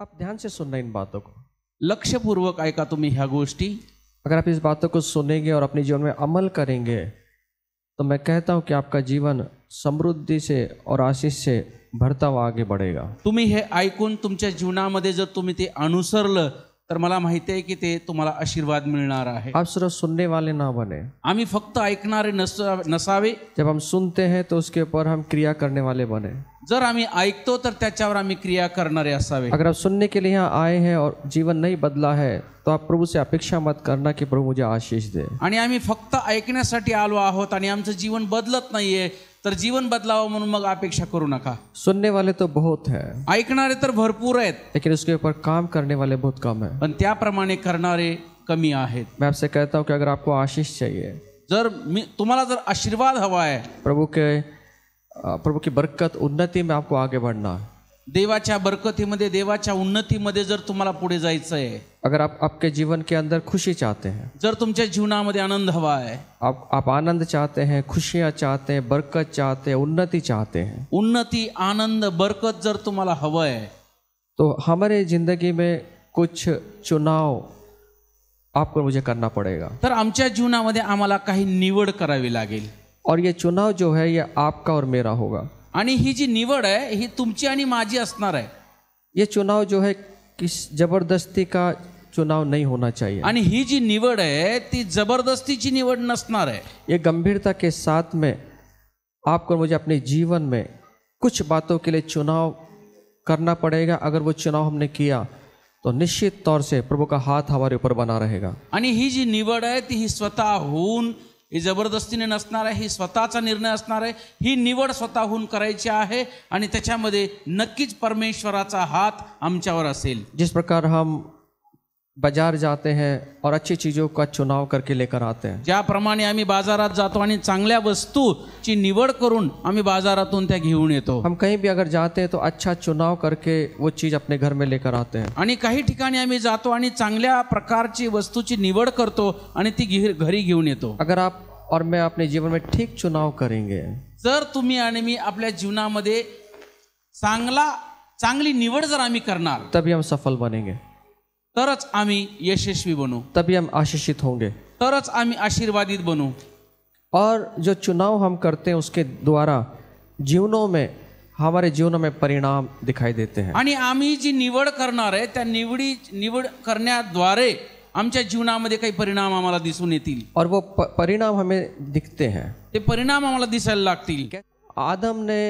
आप ध्यान से सुनना इन बातों को लक्षपूर्वक ऐका तुम्हें हा गोष्टी अगर आप इस बातों को सुनेंगे और अपने जीवन में अमल करेंगे तो मैं कहता हूँ कि आपका जीवन समृद्धि से और आशीष से भरता हुआ आगे बढ़ेगा तुम्हें हे ऐकून तुमच्या जीवनामध्ये जर तुम्ही ते अनुसरल तो मला माहिती है कि ते तुम्हाला आशीर्वाद मिलना है आप सिर्फ सुनने वाले ना बने आम्मी फक्त ऐकणारे नसावे जब हम सुनते हैं तो उसके ऊपर हम क्रिया करने वाले बने जर आम्ही ऐकतो तर त्याच्यावर आम्ही क्रिया करणारे असावे अगर सुनने के लिए यहां आए हैं और जीवन नहीं बदला है तो आप प्रभु से अपेक्षा मत करना की प्रभु मुझे आशीष दे आणि आम्ही फक्त ऐकण्यासाठी आलो आहोत आणि आमचं जीवन बदलत नाहीये तर जीवन बदलाव म्हणून मग अपेक्षा करू नका सुनने वाले तो बहुत है ऐकणारे तर भरपूर आहेत लेकिन उसके ऊपर काम करने वाले बहुत कम है पण त्याप्रमाणे करणारे कमी आहेत मैं आपसे कहता हूं कि अगर आपको आशीष चाहिए जर मी तुम्हाला जर आशीर्वाद हवा आहे प्रभु के प्रभू की बरकत उन्नती में आपको आगे बढ़ना देवाच्या बरकतीमध्ये देवाच्या उन्नतीमध्ये जर तुम्हाला पुढे जायचं आहे अगर आप आपके जीवन के अंदर खुशी चाहते हैं जर तुमच्या जीवनामध्ये आनंद हवा आहे आप आप आनंद चाहते हैं खुशियाँ चाहते हैं बरकत चाहते हैं उन्नति चाहते हैं उन्नती आनंद बरकत जर तुम्हाला हवं आहे तो हमारे जिंदगी में कुछ चुनाव आपको मुझे करना पडेगा तर आमच्या जीवनामध्ये आम्हाला काही निवड करावी लागेल और ये चुनाव जो है ये आपका और मेरा होगा आणि ही जी निवड आहे ही तुमची आणि माझी असणार आहे ये चुनाव जो है किस जबरदस्ती का चुनाव नहीं होना चाहिए आणि ही जी निवड आहे ती जबरदस्तीची निवड नसणार आहे ये गंभीरता के साथ में आपको मुझे अपने जीवन में कुछ बातों के लिए चुनाव करना पड़ेगा अगर वो चुनाव हमने किया तो निश्चित तौर से प्रभु का हाथ हमारे ऊपर बना रहेगा आणि ही जी निवड आहे ती ही स्वतःहून ही जबरदस्तीने नसणार आहे ही स्वतःचा निर्णय असणार आहे ही निवड स्वतःहून करायची आहे आणि त्याच्यामध्ये नक्कीच परमेश्वराचा हात आमच्यावर असेल जिस प्रकार हम बाजार जाते हैं और अच्छी चीजों का चुनाव करके लेकर आते हैं ज्याप्रमाणे आम्ही बाजारात जातो आणि चांगल्या वस्तूची निवड करून आम्ही बाजारातून त्या घेऊन येतो हम कहीं भी अगर जाते हैं तो अच्छा चुनाव करके वो चीज अपने घर में लेकर आते हैं आणि काही ठिकाणी आम्ही जातो आणि चांगल्या प्रकारची वस्तूची निवड करतो आणि ती घरी घेऊन येतो अगर आप और मैं अपने जीवन में ठीक चुनाव करेंगे जर तुम्ही आणि मी आपल्या जीवनामध्ये चांगला चांगली निवड जर आम्ही करणार तभी हम सफल बनेंगे तरच आम्ही यशस्वी बनू तभी हम आशीषित होंगे तरच आम्ही आशीर्वादित बनू और जो चुनाव हम करते हैं उसके द्वारा जीवनों में हमारे जीवनों में परिणाम दिखाई देते हैं आणि आम्ही जी निवड करणार आहे त्या निवडी निवड करण्याद्वारे आमच्या जीवनामध्ये काही परिणाम आम्हाला दिसून येतील और वो परिणाम हमें दिखते हैं ते परिणाम आम्हाला दिसायला लागतील आदम ने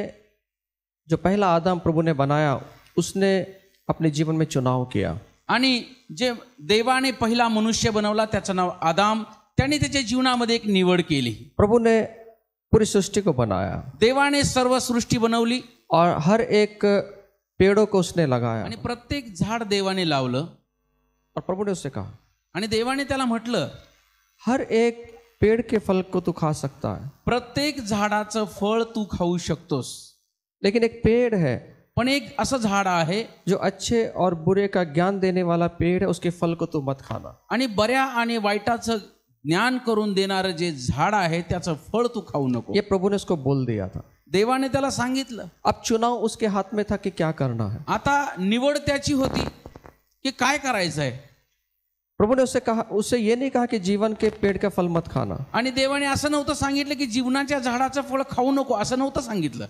जो पहला आदम प्रभु ने बनाया उसने अपने जीवन में चुनाव किया आणि जे देवाने पहिला मनुष्य बनवला त्याचं नाव आदाम त्याने त्याच्या जीवनामध्ये एक निवड केली प्रभूने पूरी सृष्टी को बनाया देवाने सर्व सृष्टी बनवली और हर एक पेडो को उसने लगाया आणि प्रत्येक झाड देवाने लावलं और प्रभूने उसने कहा आणि देवाने त्याला म्हटलं हर एक पेड़ के फल को तू खा सकता है प्रत्येक झाडाचं फळ तू खाऊ शकतोस लेकिन एक पेड़ है पण एक असं झाड आहे जो अच्छे और बुरे का ज्ञान देने वाला पेड़ है उसके फल को तू मत खाना आणि बऱ्या आणि वाईटाचं ज्ञान करून देणारं जे झाड आहे त्याचं फळ तू खाऊ नको हे प्रभूने उसको बोल दिया था देवाने त्याला सांगितलं अब चुनाव उसके हाथ में था कि क्या करना है आता निवड त्याची होती की काय करायचं आहे प्रभु उसे कहा उसे ये नहीं कहा की जीवन के पेड़ का फल मत खाना आणि देवाने असं नव्हतं सांगितलं की जीवनाच्या झाडाचं फळ खाऊ नको असं नव्हतं सांगितलं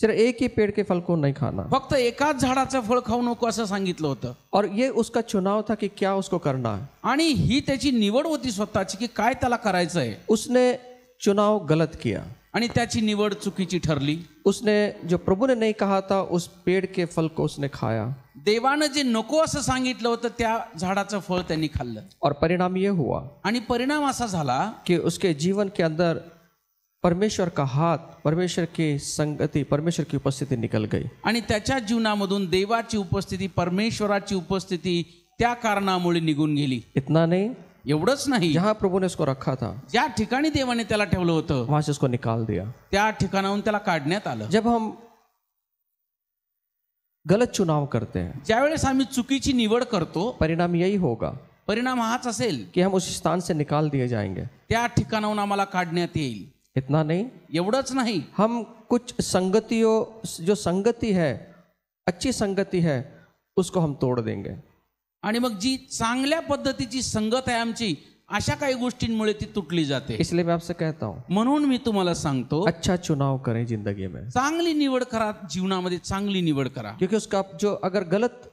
सिर्फ एक ही पेड़ के फल को नहीं खाना फक्त एकाच झाडाचं फळ खाऊ नको असं सांगितलं होतं और ये उसका चुनाव था कि क्या उसको करना है आणि ही त्याची निवड होती स्वतःची की काय त्याला करायचं आहे उसने चुनाव गलत किया आणि त्याची निवड चुकीची ठरली उसने जो प्रभु ने नहीं कहा था उस पेड़ के फल को उसने खाया देवानं जे नको असं सांगितलं होतं त्या झाडाचं फळ त्यांनी खाल्लं और परिणाम ये हुआ आणि परिणाम असा झाला की उसके जीवन के अंदर परमेश्वर का हात परमेश्वर की संगती परमेश्वर की उपस्थिती निकल गई आणि त्याच्या जीवनामधून देवाची उपस्थिती परमेश्वराची उपस्थिती त्या कारणामुळे निघून गेली इतना नाही एवढंच नाही जहा प्रभूने उसको रखा था ज्या ठिकाणी देवाने त्याला ठेवलं होतं वहां से उसको निकाल दिया त्या ठिकाणाहून त्याला काढण्यात आलं जब हम गलत चुनाव करते हैं ज्यावेळेस आम्ही चुकीची निवड करतो परिणाम यही होगा परिणाम हाच असेल की हम उस स्थान से निकाल दिए जाएंगे त्या ठिकाणाहून आम्हाला काढण्यात येईल इतना नहीं एवढंच नाही हम कुछ संगतियों जो संगती है अच्छी संगती है उसको हम तोड देंगे आणि मग जी चांगल्या पद्धतीची संगत आहे आमची अशा काही गोष्टींमुळे ती तुटली जाते इसलिए मैं आपसे कहता हूं म्हणून मी तुम्हाला सांगतो अच्छा चुनाव करें जिंदगी में चांगली निवड करा जीवनामध्ये चांगली निवड करा क्योंकि उसका जो अगर गलत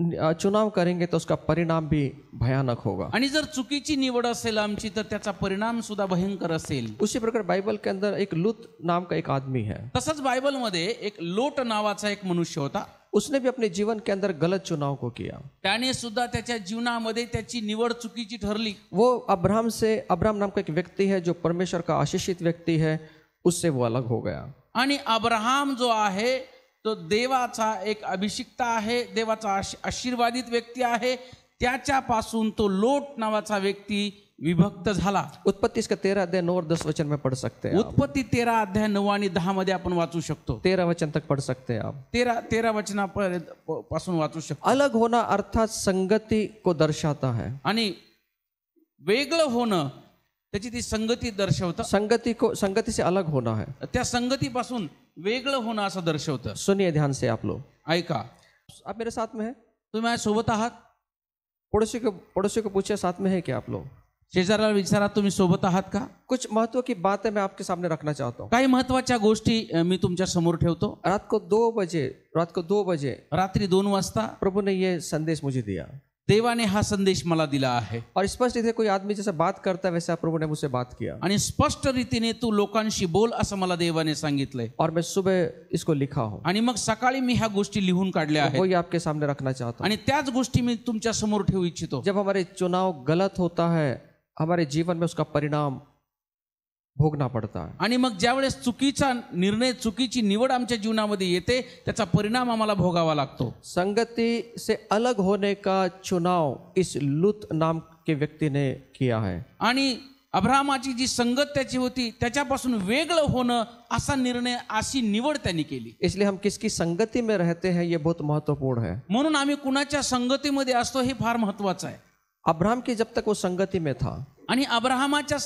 चुनाव करेंगे तो उसका परिणाम भी भयानक होगा आणि जर चुकीची निवड असेल आमची तर त्याचा परिणाम सुद्धा भयंकर असेल उसी प्रकार बाइबल के अंदर एक लूत नाम का एक आदमी है तसंच बायबल मध्ये एक लोट नावाचा एक मनुष्य होता उसने भी अपने जीवन के अंदर गलत चुनाव को किया त्याने सुद्धा त्याच्या जीवनामध्ये त्याची निवड चुकीची ठरली वो अब्राहम से अब्राहम नाम का एक व्यक्ति है जो परमेश्वर का आशीषित व्यक्ति है उससे वो अलग हो गया आणि अब्राहम जो आहे तो देवाचा एक अभिषिक्ता आहे देवाचा आशीर्वादित व्यक्ती आहे त्याच्यापासून तो लोट नावाचा व्यक्ती विभक्त झाला उत्पत्ती तेरा अध्याय नऊ दस वचन में पड सकते उत्पत्ती तेरा अध्याय नऊ आणि दहा मध्ये आपण वाचू शकतो तेरा वचन तक पड सकते आप तेरा तेरा वचना पासून वाचू शकतो अलग होना अर्थात संगती को दर्शाता है आणि वेगळं होणं त्याची ती संगती दर्शवतं संगति को संगति से अलग होना है त्या संगतीपासून वेगळं होणं असं दर्शवतं सुनिए ध्यान से आप लोग ऐका आप मेरे साथ में है तुम्ही माझ्या सोबत आहात पड़ोसी को पड़ोसी को पूछे साथ में है क्या आप लोग शेजारा विचारा तुम्ही सोबत आहात का कुछ महत्व की बात है मैं आपके सामने रखना चाहता हूँ कई महत्व गोष्टी मैं तुम्हारे समोर ठेवतो रात को दो बजे रात को दो बजे रात्रि दोन वाजता प्रभु ने ये संदेश मुझे दिया देवाने हा संदेश मला दिला आहे और स्पष्ट रीते कोई आदमी जैसा बात करता है वैसा प्रभु ने मुझसे बात किया आणि स्पष्ट रीतीने तू लोकांशी बोल असं मला देवाने सांगितलंय और मैं सुबह इसको लिखा हो आणि मग सकाळी मी ह्या गोष्टी लिहून काढल्या तो आहेत वही आपके सामने रखना चाहता आणि त्याच गोष्टी मी तुमच्या समोर ठेवू इच्छितो जब हमारे चुनाव गलत होता है हमारे जीवन में उसका परिणाम भोगना पडता आणि मग ज्यावेळेस चुकीचा निर्णय चुकीची निवड आमच्या जीवनामध्ये येते त्याचा परिणाम आम्हाला भोगावा लागतो संगती से अलग होने का चुनाव इस लुत नाम के व्यक्ति ने किया है आणि अब्राहमाची जी संगत त्याची होती त्याच्यापासून वेगळं होणं असा निर्णय अशी निवड त्यांनी केली इसलिए हम किसकी संगती में रहते हैं ये बहुत महत्वपूर्ण है म्हणून आम्ही कुणाच्या संगतीमध्ये असतो हे फार महत्वाचं आहे अब्राहम की जब तक वो संगति में था आणि अब्राहमाच्या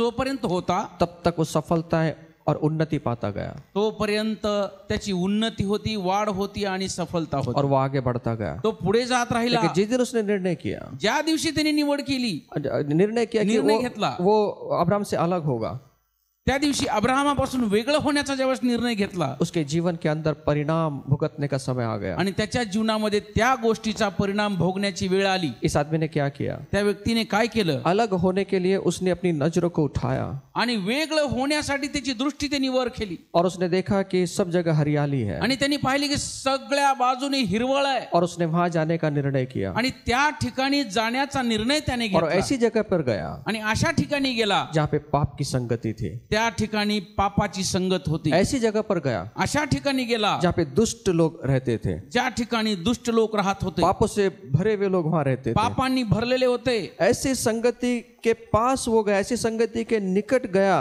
जो पर्यंत होता तब तक वो सफलता है और उन्नति पाता गया पर्यंत त्याची उन्नती होती वाढ होती आणि सफलता होती और वो आगे बढ़ता गया तो पुढे जात राहिला जे दिन उसने निर्णय किया ज्या दिवशी त्याने निवड केली निर्णय किया निर्णय घेतला वो अब्राहम से अलग होगा त्या दिवशी अब्राहमापासून वेगळं होण्याचा ज्यावेळेस निर्णय घेतला उसके जीवन के अंदर परिणाम भुगतने का समय आ गया आणि त्याच्या जीवनामध्ये त्या गोष्टीचा परिणाम भोगण्याची वेळ आली इस आदमी क्या किया त्या व्यक्तीने काय केलं अलग होने के लिए उसने अपनी नजरों को उठाया आणि वेगळं होण्यासाठी त्याची दृष्टी त्यांनी वर केली और उसने देखा की सब जगह हरियाली है आणि त्यांनी पाहिले की सगळ्या बाजूने हिरवळ आहे और उसने वहां जाने का निर्णय किया आणि त्या ठिकाणी जाण्याचा निर्णय त्याने और ऐसी जगह पर गया आणि अशा ठिकाणी गेला ज्या पे पाप की संगती थी त्या ठिकाणी पापाची संगत होती ऐसी जगह पर गया अशा ठिकाणी गेला जहां पे दुष्ट लोग रहते थे ज्या ठिकाणी दुष्ट लोक राहत होते पापों से भरे हुए लोग वहां रहते पापांनी भरलेले होते ऐसी संगती के पास वो गया ऐसी संगति के निकट गया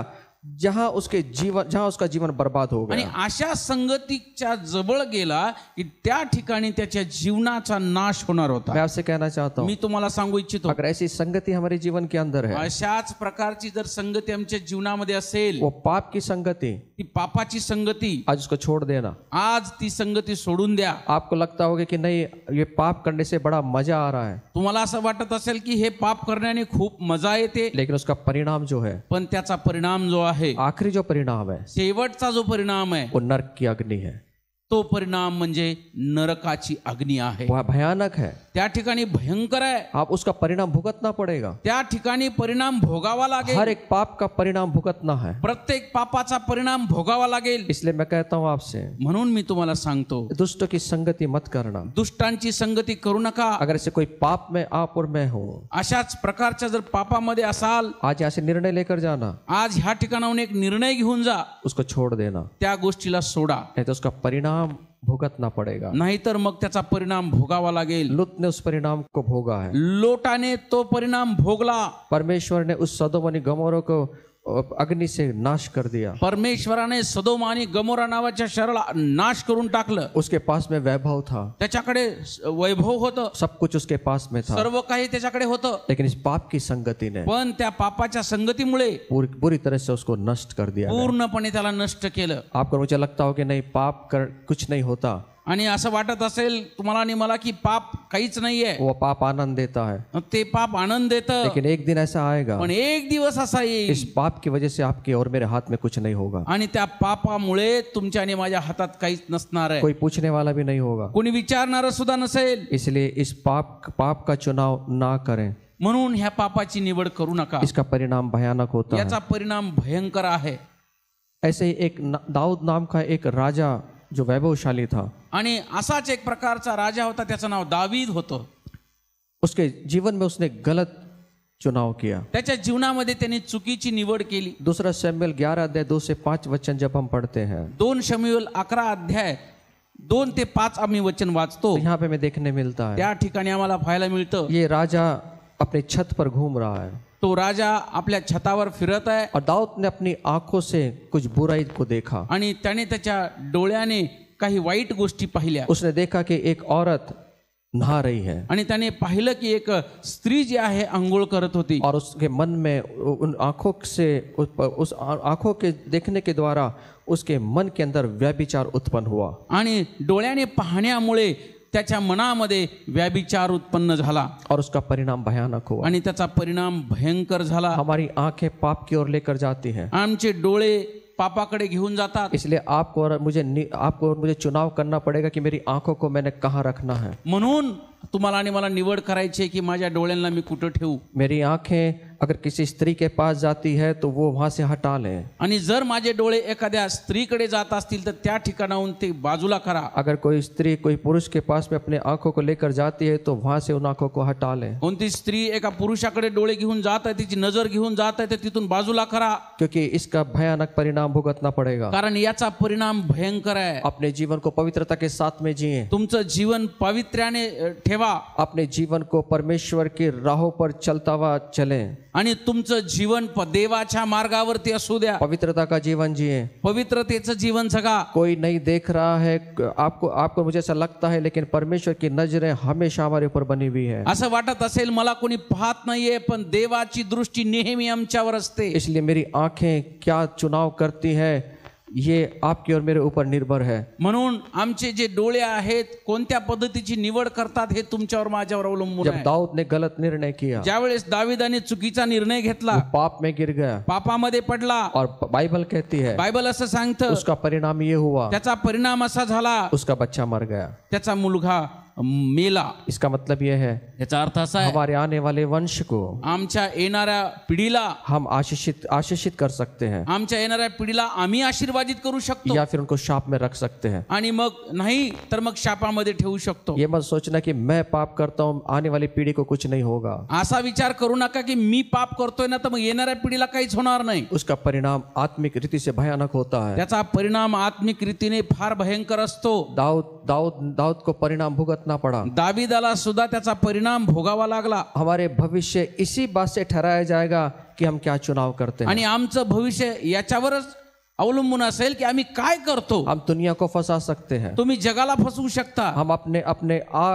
जहां उसके जीवन जहां उसका जीवन बर्बाद हो आणि गया अशा संगतीच्या जवळ गेला की त्या ठिकाणी त्याच्या जीवनाचा नाश होणार मैं होता आपसे कहना चाहता हूं मी तुम्हाला सांगू इच्छितो अगर ऐसी संगति हमारे जीवन के अंदर है अशाच प्रकारची जर संगती आमच्या जीवनामध्ये असेल वो पाप की संगति ती पापाची संगती आज उसको छोड़ देना आज ती संगती सोडून द्या आपको लगता होगा की नहीं ये पाप करने से बड़ा मजा आ रहा है तुम्हाला असं वाटत असेल की हे पाप करण्याने खूप मजा येते लेकिन उसका परिणाम जो है पण त्याचा परिणाम जो आहे आहे आखरी जो परिणाम आहे शेवटचा जो परिणाम आहे तो नरकी अग्नी आहे है तो परिणाम म्हणजे नरकाची अग्नी आहे भयानक आहे त्या ठिकाणी भयंकर आहे आप उसका परिणाम भुगतना पडेगा त्या ठिकाणी परिणाम भोगावा लागेल हर एक पाप का परिणाम भुगतना है प्रत्येक पापाचा परिणाम भोगावा लागेल इसलिए मैं कहता हूं आपसे म्हणून मी तुम्हाला सांगतो दुष्ट की संगती मत करना दुष्टांची संगती करू नका अगर ऐसे कोई पाप में आप और मैं हो अशाच प्रकारच्या जर पापामध्ये असाल आज असे निर्णय लेकर जाना आज ह्या ठिकाणाहून एक निर्णय घेऊन जा उसको छोड देना त्या गोष्टीला सोडा नाही तर उसका परिणाम भोगतना पडेगा नाहीतर मग त्याचा परिणाम भोगावा लागेल लुटने उस परिणाम को भोगा है लोटाने तो परिणाम भोगला परमेश्वर ने उस सदोम गमोरो को अग्नी से नाश कर दिया परमेश्वराने सदोम आणि गमोरा नावाच्या शहराला नाश करून टाकलं उसके पास में वैभव था त्याच्याकडे वैभव होतं सब कुछ उसके पास में था सर्व काही त्याच्याकडे होतं लेकिन पाप की संगतीने पण त्या पापाच्या संगतीमुळे पूरी तरह से उसको नष्ट कर दिया पूर्णपणे त्याला नष्ट केलं आपको मुझे लगता हो की नाही पाप कर कुछ नाही होता आणि असं वाटत असेल तुम्हाला आणि मला की पाप काहीच नाहीये वो पाप आनंद देता है ते पाप आनंद देत लेकिन एक दिन ऐसा आएगा पण एक दिवस असा येईल इस पाप की वजह से आपके और मेरे हाथ में कुछ नहीं होगा आणि त्या पापामुळे तुमच्या आणि माझ्या हातात काहीच नसणार आहे कोई पूछने वाला भी नहीं होगा कोणी विचारणार सुद्धा नसेल इसलिए इस पाप पाप का चुनाव ना करें म्हणून ह्या पापाची निवड करू नका इसका परिणाम भयानक होता याचा परिणाम भयंकर आहे ऐसे ही एक दाऊद नाम का एक राजा जो वैभवशाली था आणि असाच एक प्रकारचा राजा होता त्याचं नाव दावीद होतं उसके जीवन में उसने गलत चुनाव किया त्याच्या जीवनामध्ये त्यांनी चुकीची निवड केली दूसरा शम्यूल ग्यारह अध्याय दो से पांच वचन जब हम पढ़ते हैं दोन शम्यूल अकरा अध्याय दोन ते पाच आम्ही वचन वाचतो यहाँ पे मैं देखने मिलता है त्या ठिकाणी आम्हाला पाहायला मिळतं ये राजा अपने छत पर घूम रहा है तो राजा आपल्या छतावर फिरत आहे और दाऊद ने अपनी आंखों से कुछ बुराई को देखा आणि त्याने त्याच्या डोळ्याने काही वाईट गोष्टी पाहिल्या उसने देखा की एक औरत नहा रही है आणि त्याने पाहिलं की एक स्त्री जी आहे आंघोळ करत होती और उसके मन में उन आंखों से उस आंखों के देखने के द्वारा उसके मन के अंदर व्याभिचार उत्पन्न हुआ आणि डोळ्याने पाहण्यामुळे त्याच्या मनामध्ये व्याभिचार उत्पन्न झाला और उसका परिणाम भयानक हुआ आणि त्याचा परिणाम भयंकर झाला हमारी आंखें पाप की ओर लेकर जाती है आमचे डोळे पापाकडे घेऊन जातात इसलिए आपको और मुझे आपको और मुझे चुनाव करना पड़ेगा कि मेरी आंखों को मैंने कहां रखना है म्हणून तुम्हाला आणि मला निवड करायची की माझ्या डोळ्यांना मी कुठं ठेवू मेरी आंखें अगर किसी स्त्री के पास जाती है तो वो वहां से हटा ले आणि जर माझे डोळे एखाद्या स्त्रीकडे जात असतील तर त्या ठिकाणाहून ते बाजूला करा अगर कोई स्त्री कोई पुरुष के पास में अपने आंखों को लेकर जाती है तो वहां से उन आंखों को हटा ले कोणती स्त्री एका पुरुषाकडे डोळे घेऊन जात आहे तिची नजर घेऊन जात आहे तर तिथून बाजूला करा क्योंकि इसका भयानक परिणाम भुगतना पड़ेगा कारण याचा परिणाम भयंकर आहे अपने जीवन को पवित्रता के साथ में जिए तुमचं जीवन पवित्र्याने ठेवा अपने जीवन को परमेश्वर की राहों पर चलता हुआ चलें आणि तुमचं जीवन देवाच्या मार्गावरती असू द्या पवित्रता का जीवन जिए पवित्रतेचं जीवन जगा कोई नहीं देख रहा है आपको आपको मुझे ऐसा लगता है लेकिन परमेश्वर की नजरें हमेशा हमारे ऊपर बनी हुई है असं वाटत असेल मला कोणी पाहत नाहीये पण देवाची दृष्टी नेहमी आमच्यावर असते इसलिए मेरी आंखें क्या चुनाव करती है ये आपके और मेरे ऊपर निर्भर है म्हणून आमचे जे डोळे आहेत कोणत्या पद्धतीची निवड करतात हे तुमच्यावर माझ्यावर अवलंबून जब दाऊद ने गलत निर्णय किया ज्यावेळेस दाविदाने चुकीचा निर्णय घेतला पाप में गिर गया पापामध्ये पडला और बाइबल कहती है बायबल असं सांगतं उसका परिणाम ये हुआ त्याचा परिणाम असा झाला उसका बच्चा मर गया त्याचा मुलगा मेला इसका मतलब यह है याचा अर्थ असा आहे हमारे आने वाले वंश को आमच्या येणाऱ्या पिढीला हम आशीषित आशीषित कर सकते हैं आमच्या येणाऱ्या पिढीला आम्ही आशीर्वादित करू शकतो या फिर उनको शाप में रख सकते हैं आणि मग नाही तर मग शापामध्ये ठेवू शकतो ये मत सोचना की मैं पाप करता हूं आने वाली पीढ़ी को कुछ नहीं होगा असा विचार करू नका की मी पाप करतोय ना तर मग येणाऱ्या पिढीला काहीच होणार नाही उसका परिणाम आत्मिक रीति से भयानक होता है त्याचा परिणाम आत्मिक रीतीने फार भयंकर असतो दाऊद दाऊद दाऊद को परिणाम भुगतना पड़ा दाबीदाला सुद्धा त्याचा परिणाम भोगावा लागला हमारे भविष्य इसी बात से ठहराया जाएगा कि हम क्या चुनाव करते हैं आणि आमचं भविष्य याच्यावरच अवलंबून असेल की आम्ही काय करतो हम दुनिया को फसा सकते हैं तुम्ही जगाला फसवू शकता हम अपने अपने आ,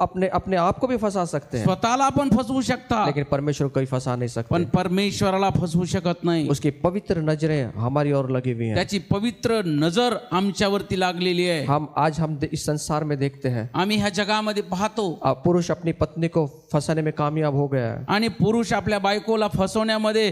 अपने अपने आप को भी फसा सकते हैं स्वतःला आपण फसवू शकता लेकिन परमेश्वर को फसा नहीं सकते पण परमेश्वराला फसवू शकत नाही उसकी पवित्र नजरे हमारी ओर लगी हुई है त्याची पवित्र नजर आमच्यावरती लागलेली आहे हम आज हम इस संसार में देखते हैं आम्ही ह्या जगामध्ये पाहतो पुरुष अपनी पत्नी को फसाने में कामयाब हो गया है आणि पुरुष आपल्या बायकोला फसवण्यामध्ये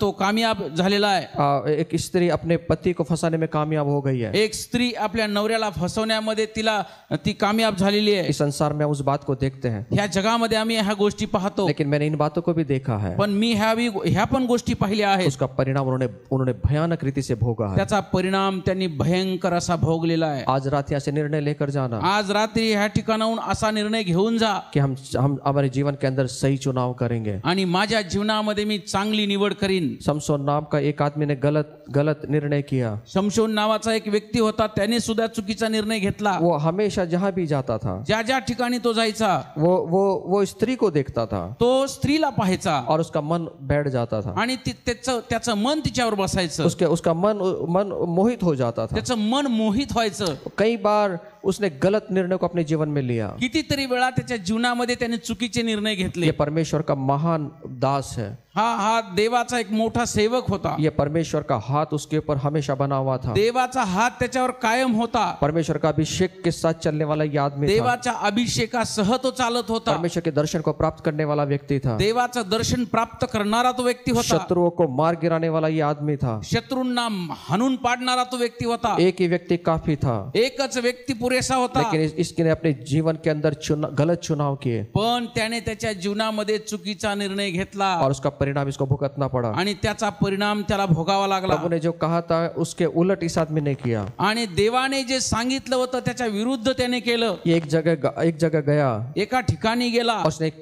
तो कामयाब झालेला आहे एक स्त्री अपने पति को फसाने में कामयाब हो गई है एक स्त्री अपने नवरला फसवने फसवण्यामध्ये तिला ती कामयाब है इस संसार में उस बात को देखते हैं हा जगह जगामध्ये हम ह्या गोष्टी पहातो लेकिन मैंने इन बातों को भी देखा है पन मी ह्या ह्या पण गोष्टी पहले है उसका परिणाम उन्होंने उन्होंने भयानक रीति से भोगा है त्याचा परिणाम त्यांनी भयंकर असा भोगलेला आहे आज रात ऐसे निर्णय लेकर जाना आज रात्री ह्या ठिकाणाहून असा निर्णय घेऊन जा की हम हम हमारे जीवन के अंदर सही चुनाव करेंगे आणि माझ्या जीवनामध्ये मी चांगली निवड करीन समसोन नाम का एक आदमी ने गलत गलत निर्णय निर्णय किया शमशोन नावाचा एक व्यक्ती होता त्याने सुद्धा चुकीचा निर्णय घेतला वो हमेशा जहां भी जाता था ज्या ज्या ठिकाणी तो जायचा वो वो वो स्त्री को देखता था तो स्त्रीला पाहायचा और उसका मन बैठ जाता था आणि त्याचं त्याचं मन तिच्यावर बसायचं उसके उसका मन मन मोहित हो जाता था त्याचं मन मोहित व्हायचं कई बार उसने गलत निर्णय को अपने जीवन में लिया कितीतरी वेळा त्याच्या जीवनामध्ये त्याने चुकीचे निर्णय घेतले ये परमेश्वर का महान दास है हा हा देवाचा एक मोठा सेवक होता ये परमेश्वर का हाथ उसके ऊपर हमेशा बना हुआ था देवाचा हात त्याच्यावर कायम होता परमेश्वर का अभिषेक के साथ चलने वाला ये आदमी था। अभिषेका सह तो चालत होता परमेश्वर के दर्शन को प्राप्त करने वाला व्यक्ति था देवाचा दर्शन प्राप्त करणारा तो व्यक्ति होता शत्रुओं को मार गिराने वाला ये आदमी था शत्रूंना हनून पाडणारा तो व्यक्ती होता एक ही व्यक्ति काफी था एकच व्यक्ती पुरेसा होता लेकिन इसने अपने जीवन के अंदर चुना, गलत चुनाव किए पण त्याने त्याच्या जीवनामध्ये चुकीचा निर्णय घेतला और उसका परिणाम इसको भुगतना पड़ा आणि त्याचा परिणाम त्याला भोगावा लागला जो कहा था उसके उलट इस आदमी ने किया आणि देवाने जे सांगितलं होतं त्याच्या विरुद्ध त्याने केलं एक जगह एक जगह गया एका ठिकाणी गेला उसने एक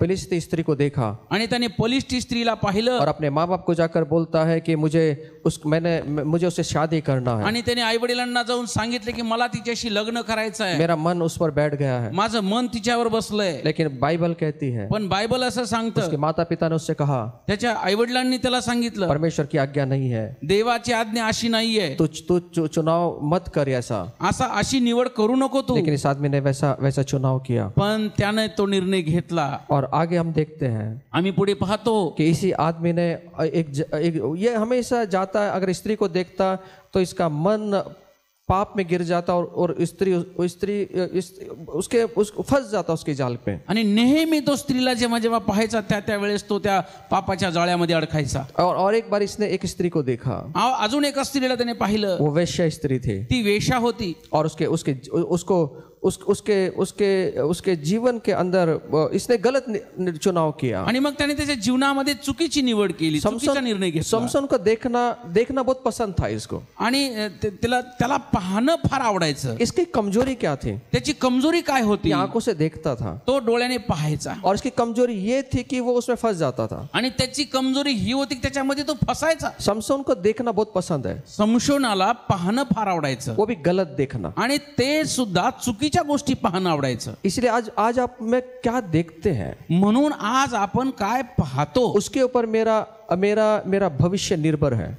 फिलिस्ती स्त्री को देखा आणि त्याने फिलिस्ती स्त्रीला पाहिलं और अपने माँ बाप को जाकर बोलता है की मुझे उस मैंने मुझे उसे शादी करना है आणि त्याने आई वडिलांना जाऊन सांगितले की मला तिच्याशी लग्न लग्न करायचं मेरा मन उस पर बैठ गया है माझं मन तिच्यावर बसलंय लेकिन बाइबल कहती है पण बायबल असं सांगतं उसके माता पिता ने उससे कहा त्याच्या आईवडिलांनी त्याला सांगितलं परमेश्वर की आज्ञा नाही है देवाची आज्ञा अशी नाहीये तू तू चुनाव मत कर ऐसा असा अशी निवड करू नको तू लेकिन इस आदमी ने वैसा वैसा चुनाव किया पण त्याने तो निर्णय घेतला और आगे हम देखते हैं आम्ही पुढे पाहतो की इसी आदमी ने एक, एक ये हमेशा जाता है अगर स्त्री को देखता तो इसका मन पाप में गिर जाता और और स्त्री स्त्री उसके उस फस जाता उसके जाल पे आणि नेहमी तो स्त्रीला जेव्हा जेव्हा पाहायचा त्या त्यावेळेस तो त्या पापाच्या जाळ्यामध्ये अडकायचा और और एक बार इसने एक स्त्री को देखा अजून एक स्त्रीला त्याने पाहिलं वो वेश्या स्त्री थी ती वेश्या होती और उसके उसके उसको उस उसके उसके उसके जीवन के अंदर इसने गलत चुनाव किया आणि मग त्याने त्याच्या जीवनामध्ये चुकीची निवड केली समसन निर्णय घेतला समसन को देखना देखना बहुत पसंद था इसको आणि त्याला त्याला पाहणं फार आवडायचं इसकी कमजोरी क्या थी त्याची कमजोरी काय होती आंखों से देखता था तो डोळ्याने पाहायचा और इसकी कमजोरी ये थी की वो उसमें फस जाता था आणि त्याची कमजोरी ही होती की त्याच्यामध्ये तो फसायचा समसन को देखना बहुत पसंद है समसोनाला पाहणं फार आवडायचं वो भी गलत देखना आणि ते सुद्धा चुकी चुकीच्या गोष्टी पाहणं आवडायचं इसलिए आज आज आप मैं क्या देखते हैं म्हणून आज आपण काय पाहतो उसके ऊपर मेरा मेरा मेरा भविष्य निर्भर है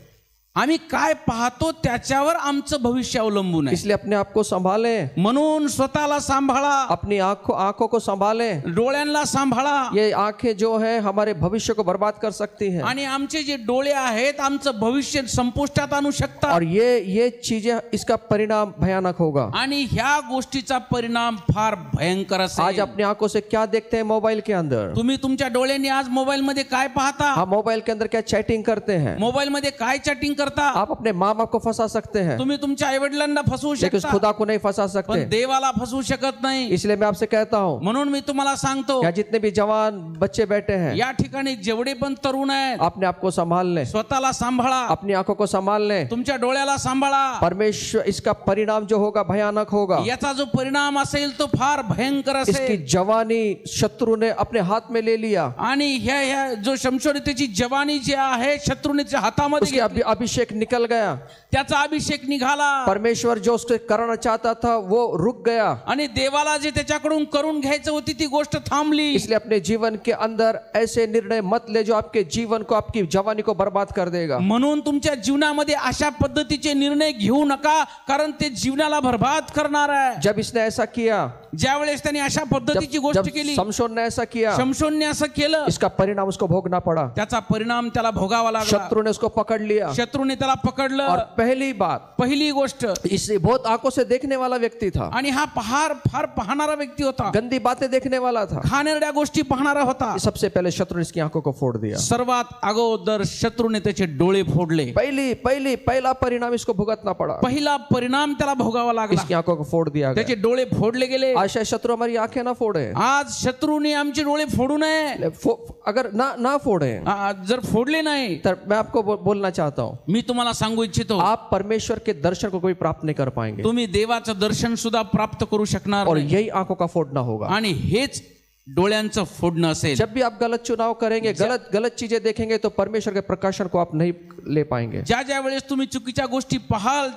आम्ही काय पाहतो त्याच्यावर आमचं भविष्य अवलंबून आहे इसलिए अपने आप को संभाले म्हणून स्वतःला सांभाळा अपनी आंखों आंखों को संभाले डोळ्यांना सांभाळा ये आखे जो है हमारे भविष्य को बर्बाद कर सकती है आणि आमचे जे डोळे आहेत आमचं भविष्य संपुष्टात आणू शकतात और ये ये चीजें इसका परिणाम भयानक होगा आणि ह्या गोष्टीचा परिणाम फार भयंकर असेल आज अपने आंखों से क्या देखते हैं मोबाइल के अंदर तुम्ही तुमच्या डोळ्यांनी आज मोबाईल मध्ये काय पाहता हा मोबाईल के अंदर क्या चॅटिंग करते हैं मोबाईल मध्ये काय चॅटिंग करता आप अपने माँ बाप को फसा सकते हैं तुम्ही तुमच्या आई वडिलांना फसवू शकता खुदा को नाही फसा सकते देवाला फसवू शकत नाही इसलिए मैं आपसे कहता हूँ म्हणून मी तुम्हाला सांगतो या जितने भी जवान बच्चे बैठे हैं या ठिकाणी जेवढे पण तरुण आहेत आपने आपको संभाल संभालने स्वतःला सांभाळा अपनी आंखों को संभाल सांभालने तुमच्या डोळ्याला सांभाळा परमेश्वर इसका परिणाम जो होगा भयानक होगा याचा जो परिणाम असेल तो फार भयंकर असेल इसकी जवानी शत्रु ने अपने हाथ में ले लिया आणि ह्या ह्या जो शमशोरी जवानी जी आहे शत्रूने हातामध्ये घेतली अभिषेक निकल गया त्याचा अभिषेक निघाला परमेश्वर जो उसके करना चाहता था वो रुक गया आणि देवाला जे त्याच्याकडून करून घ्यायचं होती ती गोष्ट थांबली इसलिए अपने जीवन के अंदर ऐसे निर्णय मत ले जो आपके जीवन को आपकी जवानी को बर्बाद कर देगा म्हणून तुमच्या जीवनामध्ये अशा पद्धतीचे निर्णय घेऊ नका कारण ते जीवनाला बर्बाद करणार आहे जब इसने ऐसा किया वेळेस त्याने अशा पद्धतीची गोष्ट केली ने ऐसा किया ने असं केलं इसका परिणाम उसको भोगना पड़ा त्याचा परिणाम त्याला भोगावा लागला शत्रूने उसको पकड लिया शत्रू ने त्याला पकडलं और पहली बात पहिली गोष्ट इसे बहुत आंखों से देखने वाला व्यक्ति था आणि हा पहार फार पाहणारा व्यक्ती होता गंदी बातें देखने वाला था खानेरड्या गोष्टी पाहणारा होता सबसे पहले शत्रु ने इसकी आंखों को फोड़ दिया सर्वात अगोदर शत्रूने त्याचे डोळे फोडले पहिली पहिली पहिला परिणाम इसको भुगतना पड़ा पहिला परिणाम त्याला भोगावा लागला इसकी आंखों को फोड़ दिया त्याचे डोळे फोडले गेले आशा शत्रु हमारी आंखें ना फोड़े आज शत्रूने आमचे डोळे फोडू नये अगर ना ना फोड़े जर फोडले नाही तर मैं आपको बोलना चाहता हूं मी तुम्हाला सांगू इच्छितो आप परमेश्वर के दर्शन को कोई प्राप्त नहीं कर पाएंगे तुम्ही देवाचं दर्शन सुद्धा प्राप्त करू शकणार और यही आंखों का फोड़ना होगा आणि हेच डोळ्यांचं फोडणं असेल जब भी आप गलत चुनाव करेंगे गलत गलत चीजें देखेंगे तो परमेश्वर के प्रकाशन को आप नहीं ले पाएंगे ज्या ज्या वेळेस तुम्ही चुकीच्या गोष्टी पाहाल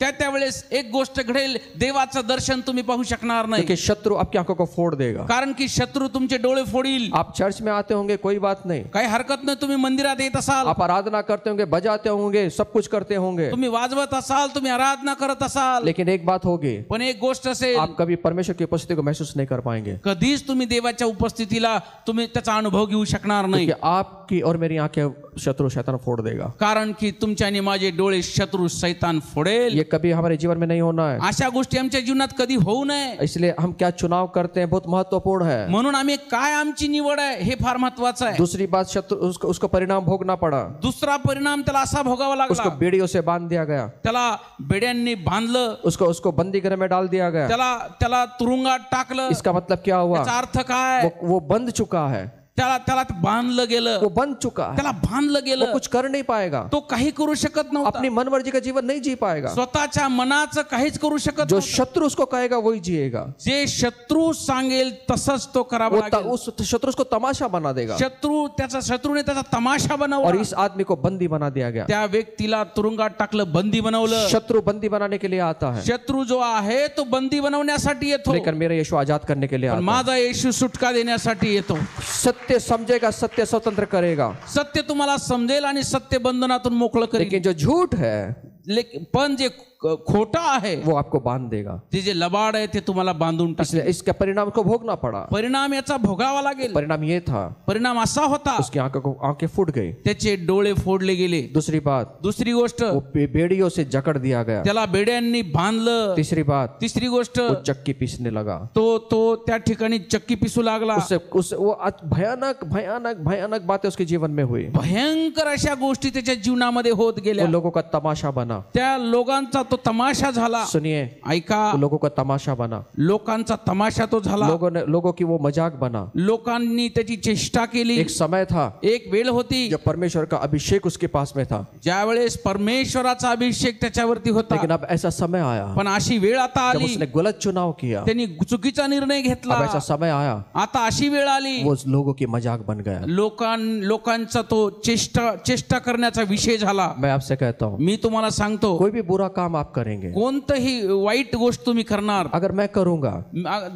त्या त्यावेळेस एक गोष्ट घडेल देवाचं दर्शन तुम्ही पाहू शकणार नाही की शत्रु आपकी आंखों को फोड़ देगा कारण की शत्रू तुमचे डोळे फोडील आप चर्च में आते होंगे कोई बात नाही काही हरकत नाही तुम्ही मंदिरात येत असाल आप आराधना करते होंगे बजाते होंगे सब कुछ करते होंगे तुम्ही वाजवत असाल तुम्ही आराधना करत असाल लेकिन एक बात होगी पण एक गोष्ट असेल आप कभी परमेश्वर की उपस्थिति को महसूस नहीं कर पाएंगे कधीच तुम्ही देवाच्या उपस्थितीला तुम्ही त्याचा अनुभव घेऊ शकणार नाही आपकी और मेरी आंखें शत्रु शैतान फोड़ देगा कारण की तुमच्या आणि माझे डोळे शत्रू शैतान फोडेल कभी हमारे जीवन में नहीं होना है अशा गोष्टी आमच्या जीवनात कधी होऊ नये इसलिए हम क्या चुनाव करते हैं बहुत महत्वपूर्ण है म्हणून आम्ही काय आमची निवड आहे हे फार महत्वाचं आहे दूसरी बात शत्रु उसको, उसको परिणाम भोगना पड़ा दुसरा परिणाम त्याला असा भोगावा लागला उसको बेड़ियों से बांध दिया गया त्याला बेड्यांनी बांधलं उसको उसको बंदीगृह में डाल दिया गया त्याला त्याला तुरुंगात टाकलं इसका मतलब क्या हुआ अर्थ काय वो, वो बंद चुका है त्याला त्याला बांधलं गेलं तो बन चुका त्याला बांधलं वो गेलं कुछ कर नहीं पाएगा तो काही करू शकत नव्हता अपनी मन का जीवन नाही जी पाएगा स्वतःच्या मनाचं काहीच करू शकत जो नव्हता. शत्रु उसको कहेगा वही जिएगा जे शत्रू सांगेल तसंच तो करावा वो त- लागेल उस शत्रु उसको तमाशा बना देगा शत्रू त्याचा शत्रूने त्याचा तमाशा और बनवला इस आदमी को बंदी बना दिया गया त्या व्यक्तीला तुरुंगात टाकलं बंदी बनवलं शत्रु बंदी बनाने के लिए आता है शत्रू जो आहे तो बंदी बनवण्यासाठी येतो लेकिन मेरा यीशु आजाद करने के लिए पण आता माझा यीशु सुटका देण्यासाठी येतो सत्य सत्य समझेगा सत्य स्वतंत्र करेगा सत्य तुम्हाला समजेल आणि सत्य बंधनातून मोकळं करेल जो झूठ है लेकिन पण जे खोटा आहे वो आपको बांध देगा ते जे लबाड आहे ते तुम्हाला बांधून इसलिए इसके परिणाम को भोगना पड़ा परिणाम याचा भोगावा लागेल परिणाम ये था परिणाम असा होता उसके आंखों को आंखें फूट त्याचे डोळे फोडले गेले दूसरी बात दुसरी गोष्ट बेड़ियों से जकड़ दिया गया त्याला बेड्यांनी बांधलं तिसरी बात तिसरी गोष्ट चक्की पिसने लगा तो तो त्या ठिकाणी चक्की पिसू लागला वो भयानक भयानक भयानक बातें उसके जीवन में हुई भयंकर अशा गोष्टी त्याच्या जीवनामध्ये होत गेल्या लोगों का तमाशा बना त्या लोकांचा तो तमाशा झाला सुनिए ऐका लोगों का तमाशा बना लोकांचा तमाशा तो झाला लोगो ने की वो मजाक बना लोकांनी त्याची चेष्टा केली एक समय था एक वेळ होती जब परमेश्वर का अभिषेक उसके पास में था ज्यावेळेस परमेश्वराचा अभिषेक त्याच्यावरती होता लेकिन अब ऐसा समय आया पण अशी वेळ आता आली उसने गलत चुनाव किया त्यांनी चुकीचा निर्णय घेतला ऐसा समय आया आता अशी वेळ आली वो लोगो की मजाक बन गया लोकां लोकांचा तो चेष्टा चेष्टा करण्याचा विषय झाला मैं आपसे कहता हूं मी तुम्हाला सांगतो कोई भी बुरा काम आप करेंगे ही वाइट गोष्ट तुम्ही करणार अगर मैं करूंगा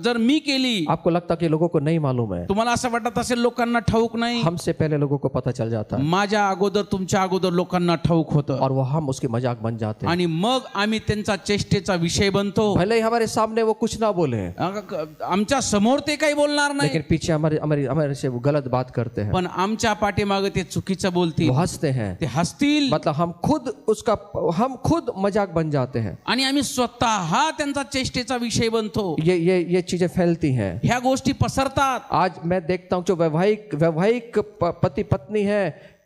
जर मी केली आपको लगता कि लोगों को नहीं मालूम है तुम्हाला असं वाटत असेल लोकांना ठाऊक नाही हमसे पहले लोगों को पता चल जाता माझ्या अगोदर तुमच्या अगोदर लोकांना ठाऊक होतं और वो हम उसके मजाक बन जाते आणि मग आम्ही त्यांचा चेष्टेचा विषय बनतो भले ही हमारे सामने वो कुछ ना बोले आमच्या समोर ते काही बोलणार नाही लेकिन पीछे हमारे हमारे हमारे से गलत बात करते हैं पण आमच्या पाठीमागे ते चुकीचं बोलतील हंसते हैं ते हसतील मतलब हम खुद उसका हम खुद मजाक बन जाते हैं स्वतः चेष्टे का विषय बनतो ये ये ये चीजें फैलती हैं हा गोष्टी पसरता आज मैं देखता हूँ जो वैवाहिक वैवाहिक पति पत्नी है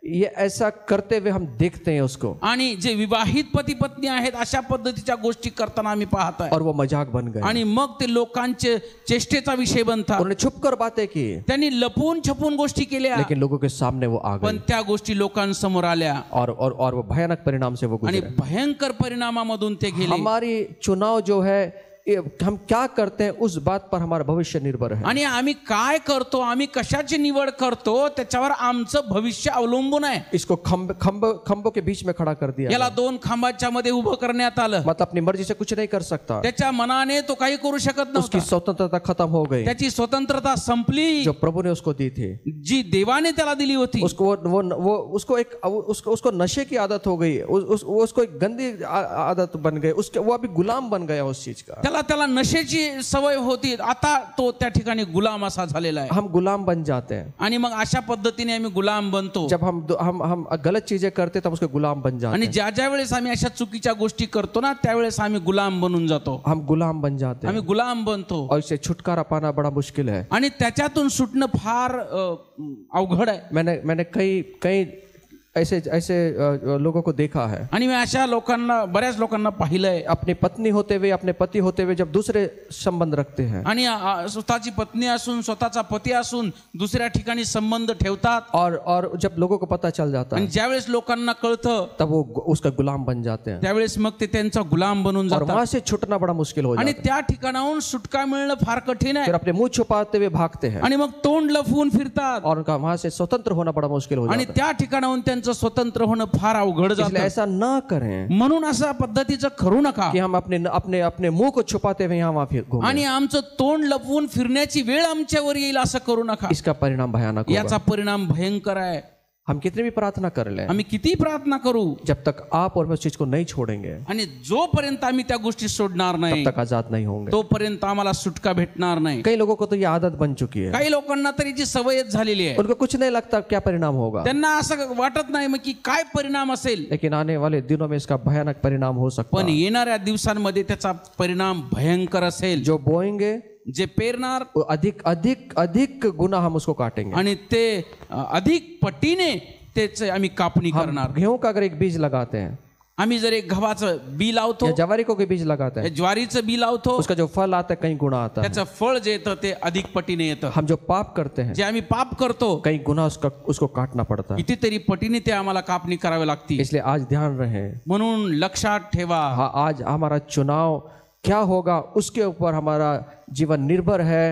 ये ऐसा करते हुए हम देखते हैं उसको आणि जे विवाहित पती पत्नी आहेत अशा पद्धतीच्या गोष्टी करताना आम्ही पाहत और वो मजाक बन गए आणि मग ते लोकांचे चेष्टेचा विषय बनता उन्होंने छुपकर बातें की त्यांनी लपून छपून गोष्टी केल्या लेकिन लोगों के सामने वो आ गए पण त्या गोष्टी लोकांसमोर आल्या और और और वो भयानक परिणाम से वो आणि भयंकर परिणामामधून ते गेले हमारी चुनाव जो है हम क्या करते हैं उस बात पर हमारा भविष्य निर्भर है आणि आम्ही काय करतो आम्ही कशाची निवड करतो त्याच्यावर आमचं भविष्य अवलंबून आहे इसको खंब खंब खंबो के बीच में खड़ा कर दिया याला दोन खांबाच्या मध्ये उभं करण्यात आलं मत अपनी मर्जी से कुछ नहीं कर सकता त्याच्या मनाने तो काही करू शकत नव्हता उसकी स्वतंत्रता खत्म हो गई त्याची स्वतंत्रता संपली जो प्रभु ने उसको दी थी जी देवाने त्याला दिली होती उसको वो वो उसको एक उसको उसको नशे की आदत हो गई उस, उसको एक गंदी आदत बन गई उसके वो अभी गुलाम बन गया उस चीज का ज्याला त्याला नशेची सवय होती आता तो त्या ठिकाणी गुलाम असा झालेला आहे हम गुलाम बन जाते आणि मग अशा पद्धतीने आम्ही गुलाम बनतो जब हम हम हम गलत चीजें करते तब उसके गुलाम बन जाते आणि ज्या ज्या वेळेस आम्ही अशा चुकीच्या गोष्टी करतो ना त्यावेळेस आम्ही गुलाम बनून जातो हम गुलाम बन जाते आम्ही गुलाम बनतो ऐसे छुटकारा पाना बड़ा मुश्किल आहे आणि त्याच्यातून सुटणं फार अवघड आहे मैंने मैंने कई कई ऐसे ऐसे लोगों को देखा है आणि मी अशा लोकांना बऱ्याच लोकांना पाहिलंय आपले पत्नी होते हुए आपले पती होते हुए जब दुसरे संबंध रखते हैं आणि स्वतःची पत्नी असून स्वतःचा पती असून दुसऱ्या ठिकाणी संबंध ठेवतात और और जब लोगों को पता चल जाता आणि ज्यावेळेस लोकांना कळतं तब उसका गुलाम बन जाते हैं त्यावेळेस मग ते त्यांचा गुलाम बनून और छुटना वहां से बड़ा मुश्किल हो आणि त्या ठिकाणाहून सुटका मिळणं फार कठीण आहे आपले मुंह छुपाते हुए भागते हैं आणि मग तोंड लफून फिरतात और उनका वहां से स्वतंत्र होना बड़ा मुश्किल हो आणि त्या ठिकाणाहून त्यांचं स्वतंत्र होणं फार अवघड झालं ऐसा न करे म्हणून असा पद्धतीचं करू नका की हम अपने अपने अपने मुंह छुपाते हुए आणि आमचं तोंड लपवून फिरण्याची वेळ आमच्यावर येईल असं करू नका इसका परिणाम भयानक याचा परिणाम भयंकर आहे हम कितने भी प्रार्थना कर ले आम्ही किती प्रार्थना करू जब तक आप और मैं उस चीज को नहीं छोड़ेंगे आणि जोपर्यंत आम्ही त्या गोष्टी सोडणार नाही तब तक आजाद नाही होंगे तो तोपर्यंत आम्हाला सुटका भेटणार नाही कई लोगों को तो ये आदत बन चुकी है कई लोकांना सवय है सवयच झालेली आहे उनको कुछ नहीं लगता क्या परिणाम होगा त्यांना असं वाटत नाही मग की काय परिणाम असेल लेकिन आने वाले दिनों में इसका भयानक परिणाम हो सकता पण येणाऱ्या दिवसांमध्ये त्याचा परिणाम भयंकर असेल जो बोएंगे जे पेरणार अधिक अधिक अधिक गुना हम उसको काटेंगे आणि ते अधिक पटीने त्याचे आम्ही कापणी करणार घेऊ का अगर एक बीज लगाते हैं आम्ही जर एक गव्हाचं बी लावतो ज्वारी को बीज लगाते हैं ज्वारीचं बी लावतो उसका जो फल आता काही गुणा आता त्याचं फळ जे येतं ते अधिक पटीने येतं हम जो पाप करते हैं जे आम्ही पाप करतो काही गुन्हा उसका उसको काटना पडता कितीतरी पटीने ते आम्हाला कापणी करावी लागते इसलिए आज ध्यान रहे म्हणून लक्षात ठेवा हा आज हमारा चुनाव क्या होगा उसके ऊपर हमारा जीवन निर्भर है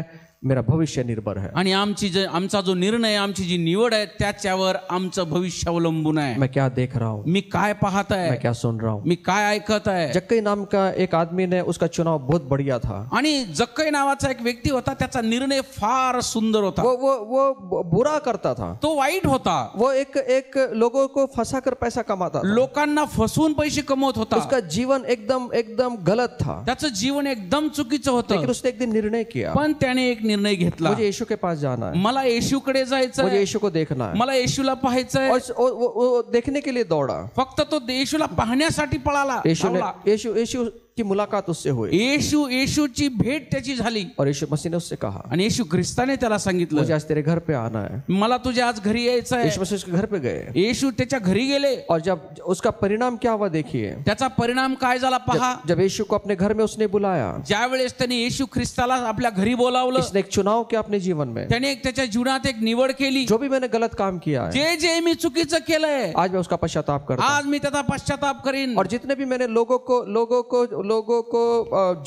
मेरा भविष्य निर्भर है आणि आमची जे आमचा जो निर्णय आमची जी निवड आहे त्याच्यावर आमचं भविष्य अवलंबून आहे मैं क्या देख रहा हूं मी काय पाहत मैं क्या सुन रहा हूं मी काय ऐकत आहे जक्कई नाम का एक आदमी ने उसका चुनाव बहुत बढ़िया था आणि जक्कई नावाचा एक व्यक्ती होता त्याचा निर्णय फार सुंदर होता वो वो वो बुरा करता था तो वाईट होता वो एक एक लोगों को फसाकर पैसा कमाता था लोकांना फसवून पैसे कमवत होता उसका जीवन एकदम एकदम गलत था त्याचं जीवन एकदम चुकीचं होतं एक दिन निर्णय किया पण त्याने एक निर्णय घेतला म्हणजे यीशु के पास जाना मला येशू कडे जायचं येशू को देखना मला येशूला पाहायचं देखने के लिए दौड़ा फक्त तो येशूला पाहण्यासाठी पळाला येशू येशू येशू की मुलाकात उससे हुई येशू येशूची भेट त्याची झाली और येशू मसीने उससे कहा आणि येशू ख्रिस्ताने त्याला सांगितलं मुझे आज तेरे घर पे आना है मला तुझे आज घरी यायचं आहे मसीह उसके घर पे गए येशू त्याच्या घरी गेले और जब उसका परिणाम क्या हुआ देखिए त्याचा परिणाम काय झाला पहा जब यीशु को अपने घर में उसने बुलाया वेळेस त्याने येशू ख्रिस्ताला आपल्या घरी बोलावलं इसने एक चुनाव किया अपने जीवन में त्याने एक त्याच्या जीवनात एक निवड केली जो भी मैंने गलत काम किया है जे जे मी चुकीचं केलंय आज मैं उसका पश्चाताप करता आज मी त्याचा पश्चाताप करीन और जितने भी मैंने लोगों को लोगों को लोगों को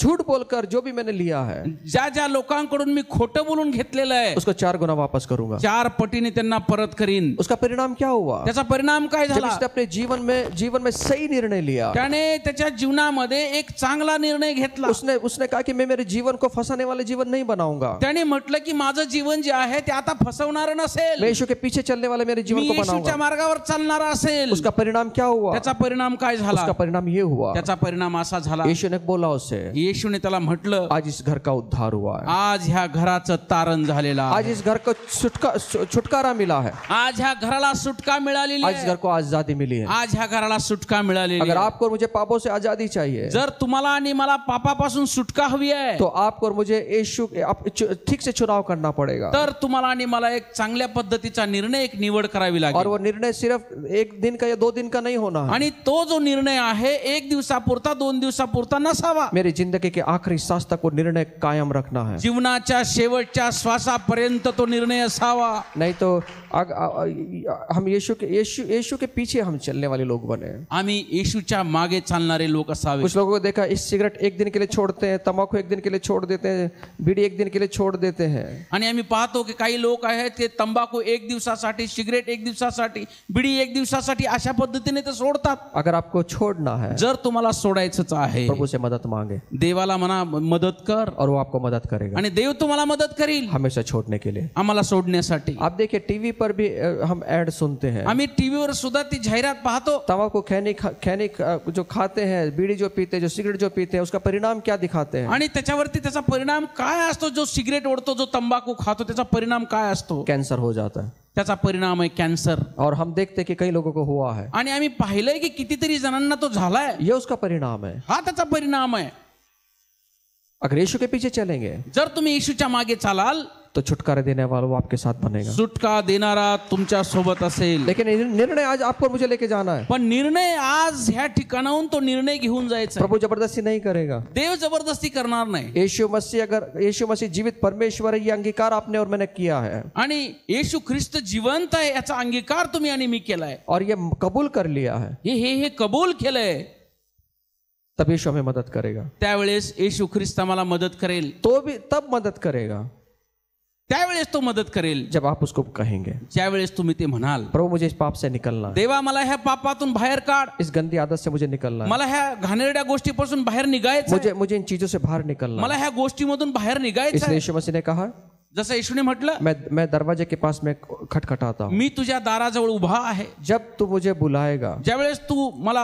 झूठ बोलकर जो भी मैंने लिया है ज्या ज्या लोकांकडून मी खोट बोलून घेतलेलं आहे उसको चार गुना वापस करूंगा चार पटीने त्यांना परत करीन उसका परिणाम क्या हुआ त्याचा परिणाम काय झाला अपने जीवन में जीवन में सही निर्णय लिया त्याने त्याच्या जीवनामध्ये एक चांगला निर्णय घेतला उसने उसने कहा कि मैं मेरे जीवन को फसाने वाले जीवन नहीं बनाऊंगा त्याने म्हटलं की माझं जीवन जे आहे ते आता फसवणार नसेल मैं के पीछे चलने वाले मेरे जीवन को येशूच्या बनाऊंगा मार्गावर चालणारा असेल उसका परिणाम क्या हुआ त्याचा परिणाम काय झाला उसका परिणाम ये हुआ त्याचा परिणाम असा झाला येशूने येशू येशूने त्याला म्हटलं आज इस घर का उद्धार हुआ आज ह्या घराचं तारण झालेला आज इस घर को छुटका छुटकारा मिला है आज ह्या घराला सुटका मिळालेली आज घर को आजादी मिली है आज ह्या घराला सुटका मिळालेली अगर आपको और मुझे पापों से आजादी चाहिए जर तुम्हाला आणि मला पापापासून सुटका हवी आहे तो आपको और मुझे येशू ठीक से चुनाव करना पड़ेगा तर तुम्हाला आणि मला एक चांगल्या पद्धतीचा निर्णय एक निवड करावी लागेल और वो निर्णय सिर्फ एक दिन का या दो दिन का नहीं होना आणि तो जो निर्णय आहे एक दिवसापुरता दोन दिवसापुरता पुरता नसावा मेरी जिंदगी के आखिरी श्वास तक वो निर्णय कायम रखना है जीवनाच्या शेवटच्या श्वासापर्यंत तो निर्णय असावा नहीं तो आग, आ, आ, हम येशू के येशू येशू के पीछे हम चलने वाले लोग बने आम्ही येशूच्या मागे चालणारे लोक असावे कुछ लोगों को देखा इस सिगरेट एक दिन के लिए छोड़ते हैं तंबाकू एक दिन के लिए छोड़ देते हैं बीड़ी एक दिन के लिए छोड़ देते हैं आणि आम्ही पाहतो की काही लोक आहेत ते तंबाखू एक दिवसासाठी सिगरेट एक दिवसासाठी बीडी एक दिवसासाठी अशा पद्धतीने ते सोडतात अगर आपको छोडना है जर तुम्हाला सोडायचंच आहे प्रभु से मदद मांगे देवाला म्हणा मदत कर और वो आपको मदद करेगा आणि देव तुम्हाला मदत करील हमेशा छोडने के लिए आम्हाला सोडण्यासाठी आप देखिए टीव्ही पर भी हम एड सुनते हैं आम्ही टीव्हीवर सुद्धा ती जाहिरात पाहतो तवा खैनी खैनी जो खाते हैं बीडी जो पीते हैं जो सिगरेट जो पीते हैं उसका परिणाम क्या दिखाते हैं आणि त्याच्यावरती त्याचा परिणाम काय असतो जो सिगरेट ओढतो जो तंबाखू खातो त्याचा परिणाम काय असतो कॅन्सर हो जाता है त्याचा परिणाम आहे कॅन्सर और हम देखते की काही लोक हुआ है आणि आम्ही पाहिलंय की कितीतरी जणांना तो झालाय हे उसका परिणाम आहे हा सा परिणाम है अगर यीशु के पीछे चलेंगे जर तुम्ही येशूच्या मागे चालाल तो छुटकारा देने वाला आपके साथ बनेगा सुटका देणारा तुमच्या सोबत असेल लेकिन निर्णय आज आपको मुझे लेके जाना है पण निर्णय आज ह्या ठिकाणाहून तो निर्णय घेऊन जायचा प्रभु जबरदस्ती नहीं करेगा देव जबरदस्ती करना नहीं येशू मसीह अगर येशू मसीह जीवित परमेश्वर है ये अंगीकार आपने और मैंने किया है आणि येशू ख्रिस्त जिवंत आहे याचा अंगीकार तुम्ही आणि मी केलाय और ये कबूल कर लिया है हे हे कबूल खेले तब यीशु हमें मदद करेगा त्यावेळेस येशू ख्रिस्त आम्हाला मदत करेल तो भी तब मदत करेगा त्यावेळेस तो मदत करेल जब आप उसको कहेंगे ज्यावेळेस तुम्ही ते म्हणाल प्रभु मुझे इस पाप से निकलना देवा मला ह्या पापातून बाहेर काढ इस गंदी आदत से मुझे निकलना मला ह्या घाणेरड्या गोष्टीपासून बाहेर निघायचं मुझे मुझे इन चीजों से बाहर निकलना मला ह्या गोष्टीमधून बाहेर निघायचं इस यीशु मसीह कहा जसं येशूने म्हटलं मैं मैं दरवाजे के पास मैं खटखटाता मी तुझ्या दाराजवळ उभा आहे जब तू मुझे बुलाएगा वेळेस तू मला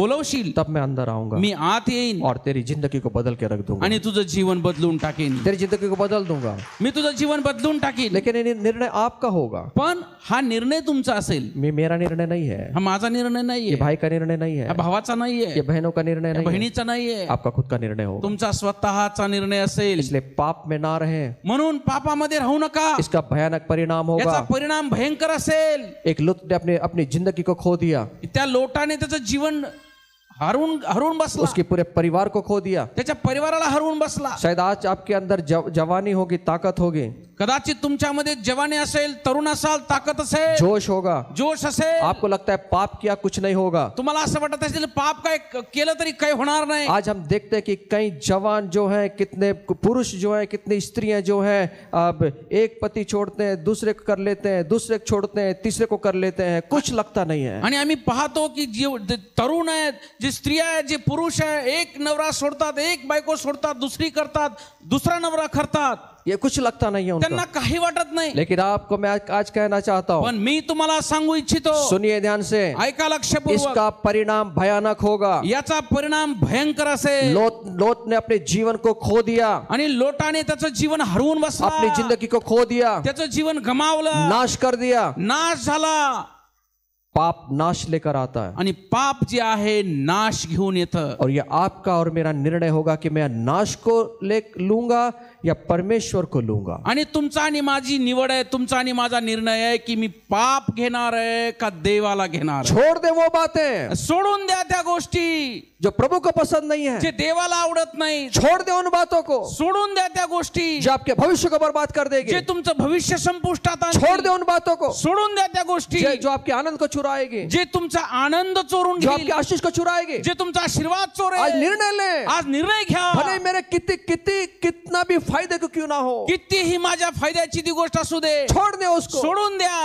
बोलवशील तब मैं अंदर आऊंगा मी आत येईन और तेरी जिंदगी को बदल के रख दूंगा आणि तुझं जीवन बदलून टाकेन तेरी जिंदगी को बदल दूंगा मी तुझं जीवन बदलून टाकेन लेकिन निर्णय आपका होगा पण हा निर्णय तुमचा असेल मी मेरा निर्णय नाही है हा माझा निर्णय नाही आहे भाई का निर्णय नाही आहे भावाचा नाही आहे बहनों का निर्णय नाही बहिणीचा नाही आहे आपका खुद का निर्णय हो तुमचा स्वतःचा निर्णय असेल इसलिए पाप में ना रहे म्हणून पाप पापामध्ये राहू नका इसका भयानक परिणाम याचा परिणाम भयंकर असेल एक लुत ने अपने अपनी जिंदगी को खो दिया त्या लोटाने त्याचं जीवन हरवून हरुण बसला उसके पूरे परिवार को खो दिया त्याच्या परिवाराला हरवून बसला शायद आज आपके अंदर जव, जवानी होगी ताकत होगी कदाचित तुमच्यामध्ये जवानी असेल तरुण असाल ताकद असेल जोश होगा जोश असेल आपको लगता है पाप किया कुछ नहीं होगा तुम्हाला असं वाटत असेल पाप काय केलं तरी काही होणार नाही आज हम देखते हैं कि कई जवान जो है कितने पुरुष जो है कितनी स्त्रियां जो है अब एक पति छोड़ते हैं दूसरे को कर लेते हैं दूसरे को छोड़ते हैं तीसरे को कर लेते हैं कुछ लगता नहीं है आणि आम्ही पाहतो की जीव तरुण आहेत जे स्त्रिया आहे जे पुरुष आहे एक नवरा सोडतात एक बायको सोडतात दुसरी करतात दुसरा नवरा करतात ये कुछ लगता नहीं है त्यांना काही वाटत नाही लेकिन आपको मैं आज कहना चाहता हूँ पण मी तुम्हाला सांगू इच्छितो सुनिए ध्यान से ऐका लक्षपूर्वक इसका परिणाम भयानक होगा याचा परिणाम भयंकर असेल लोट लोट ने अपने जीवन को खो दिया आणि लोटाने त्याचं जीवन हरवून बस आपली जिंदगी को खो दिया त्याचं जीवन गमावलं नाश कर दिया नाश झाला पाप नाश लेकर आता है आणि पाप जे आहे नाश घेऊन येतं और ये आपका और मेरा निर्णय होगा कि मैं नाश को ले लूंगा या परमेश्वर को लूंगा आणि तुमचा आणि माझी निवड आहे तुमचा आणि माझा निर्णय आहे की मी पाप घेणार आहे का देवाला घेणार छोड़ दे वो बातें सोडून द्या त्या गोष्टी जो प्रभु को पसंद नहीं जे है देवाला आवडत नाही छोड़ दे उन बातों को सोडून द्या त्या गोष्टी जो आपके भविष्य को बर्बाद कर जे देगी तुमचं भविष्य संपुष्टात आणतील. छोड़ दे उन बातों को सोडून द्या त्या गोष्टी जे- जो आपके आनंद को चुराएगी जे तुमचा आनंद चोरून जो घेईल आपके आशीष को चुराएगी जे तुमचा आशीर्वाद आज निर्णय ले आज निर्णय भले मेरे कितनी कितनी कितना भी फायदे को क्यों ना हो ही माझ्या फायद्याची ती गोष्ट असू दे छोड दे उसको सोडून द्या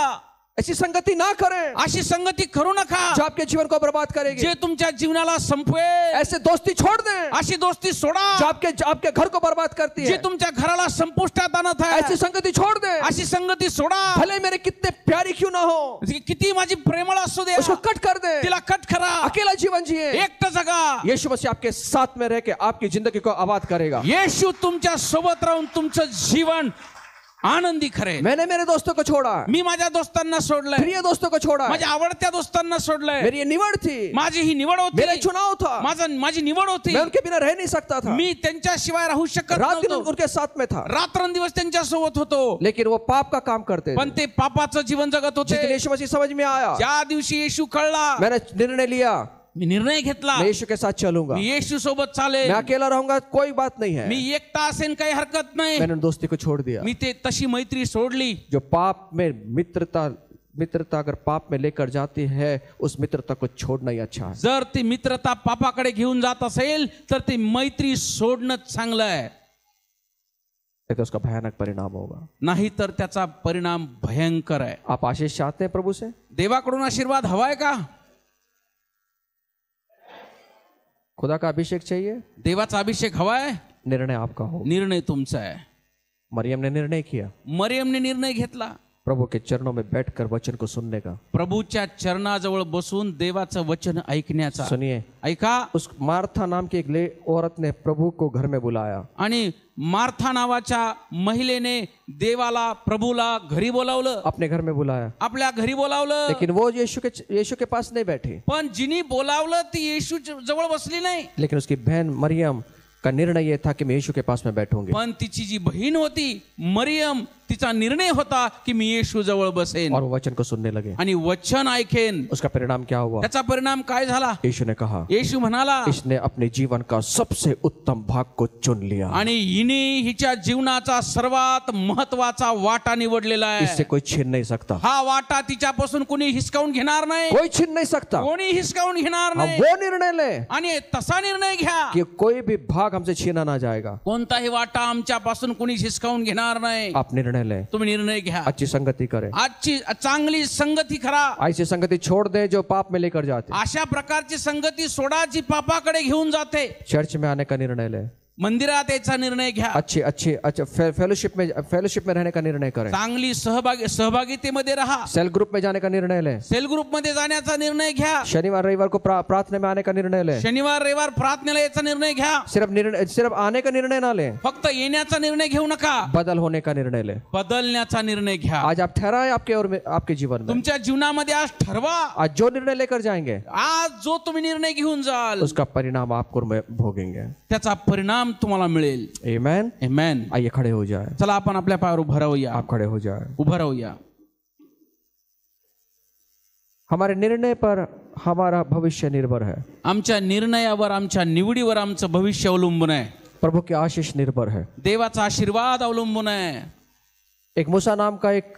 ऐसी संगति ना करें ऐसी संगती करू नका जो आपके जीवन को बर्बाद करेगी जे तुमच्या जीवनाला संपवेल ऐसे दोस्ती छोड़ दें अशी दोस्ती सोडा जो आपके जो आपके घर को बर्बाद करती है जे तुमच्या घराला संपुष्टात आणत ऐसी संगती संगति छोड़ दें अशी संगती सोडा भले मेरे कितने प्यारी क्यों ना हो जी किती माझी प्रेमळ असू दे उसको कट कर दे तिला कट करा अकेला जीवन जिए एकट जगा यीशु मसीह आपके साथ में रह के आपकी जिंदगी को आबाद करेगा येशू तुमच्या सोबत राहून तुमचं जीवन आनंदी खरे मैंने मेरे दोस्तों को छोडा मी माझ्या दोस्तांना सोडलंय प्रिय दोस्तों को छोडा माझ्या आवडत्या दोस्तांना सोडलंय मेरी निवड थी माझी ही निवड होती मेरा चुनाव था माझा माझी निवड होती मैं उनके बिना रह नहीं सकता था मी त्यांच्याशिवाय राहू शकत नव्हतो उनके साथ में था रात्रंदिवस त्यांच्या सोबत होतो लेकिन वो पाप का काम करते पण ते पापाचं जीवन जगत होते यीशु समज मी में आया ज्या दिवशी येशू कळला मैंने निर्णय लिया मी निर्णय घेतला येशु के साथ चलूंगा मी येशू सोबत चालेल मैं अकेला रहूंगा कोई बात नहीं है मी एकता असेन काही हरकत नाही मैंने दोस्ती को छोड़ दिया मी ते तशी मैत्री सोडली जो पाप में मित्रता मित्रता अगर पाप में लेकर जाती है उस मित्रता को छोड़ना ही अच्छा है जर ती मित्रता पापाकडे घेऊन जात असेल तर ती मैत्री सोडणं चांगलं आहे तो उसका भयानक परिणाम होगा नाही तर त्याचा परिणाम भयंकर आहे आप आशीष चाहते हैं प्रभु से देवाकडून आशीर्वाद हवाय का खुदा का अभिषेक चाहिए देवाचा अभिषेक हवा निर्णय आपका हो निर्णय तुमचा आहे ने निर्णय किया ने निर्णय घेतला प्रभु के चरणों में बैठकर वचन को सुनने का प्रभूच्या चरणाजवळ बसून देवाचं वचन ऐकण्याचा सुनिए ऐका उस मार्था नाम की एक ले औरत ने प्रभु को घर में बुलाया आणि मार्था नावाच्या महिलेने देवाला प्रभूला घरी बोलावलं अपने घर में बुलाया आपल्या घरी बोलावलं लेकिन वो यीशु के यीशु के पास नहीं बैठे पण जिनी बोलावलं ती येशू जवळ बसली नाही लेकिन उसकी बहन मरियम का निर्णय ये था कि मैं यीशु के पास में बैठूंगी पण तिची जी बहीण होती मरियम तिचा निर्णय होता की मी येशू जवळ बसेन वचन को सुनने लगे आणि वचन ऐकेन उसका परिणाम क्या हुआ त्याचा परिणाम काय झाला येशूने कहा येशू म्हणाला इसने अपने जीवन का सबसे उत्तम भाग को चुन लिया आणि हिने हिच्या जीवनाचा सर्वात महत्वाचा वाटा निवडलेला आहे इससे कोई छीन नहीं सकता हा वाटा तिच्यापासून कोणी हिसकावून घेणार नाही कोई छीन नहीं सकता कोणी हिसकावून घेणार नाही वो निर्णय ले आणि तसा निर्णय घ्या की कोई भी भाग हमसे छीना ना जाएगा कोणताही वाटा आमच्यापासून कोणी हिसकावून घेणार नाही आप निर्णय तुम्ही निर्णय घ्या अच्छी संगती करे आजची चांगली संगती करा ऐसी संगती छोड़ दे जो पाप में लेकर जाते अशा प्रकारची संगती सोडा जी पापाकडे घेऊन जाते चर्च में आने का निर्णय ले मंदिरात याचा निर्णय घ्या अच्छे अच्छे अच्छा फेलोशिप में फेलोशिप में रहने का निर्णय करें चांगली सहभागी सहभागितेमध्ये राहा सेल ग्रुप में जाने का निर्णय ले सेल ग्रुप मध्ये जाण्याचा निर्णय घ्या शनिवार रविवार को प्रार्थना में आने का निर्णय ले शनिवार रविवार प्रार्थनेला याचा निर्णय घ्या सिर्फ निर्णय सिर्फ आने का निर्णय ना फक्त येण्याचा निर्णय घेऊ नका बदल होने का निर्णय ले बदलण्याचा निर्णय घ्या आज आप ठराय आपके और आपके जीवन में तुमच्या जीवनामध्ये आज ठरवा आज जो निर्णय लेकर जाएंगे आज जो तुम्ही निर्णय घेऊन जाल उसका परिणाम आपको भोगेंगे त्याचा परिणाम परिणाम तुम्हाला मिळेल Amen. Amen. आई खड़े हो जाए चला आपण आपल्या पायावर उभं राहूया आप खड़े हो जाए उभं राहूया हमारे निर्णय पर हमारा भविष्य निर्भर है आमच्या निर्णयावर आमच्या निवडीवर आमचं भविष्य अवलंबून आहे प्रभु की आशीष निर्भर है देवाचा आशीर्वाद अवलंबून आहे एक मुसा नाम का एक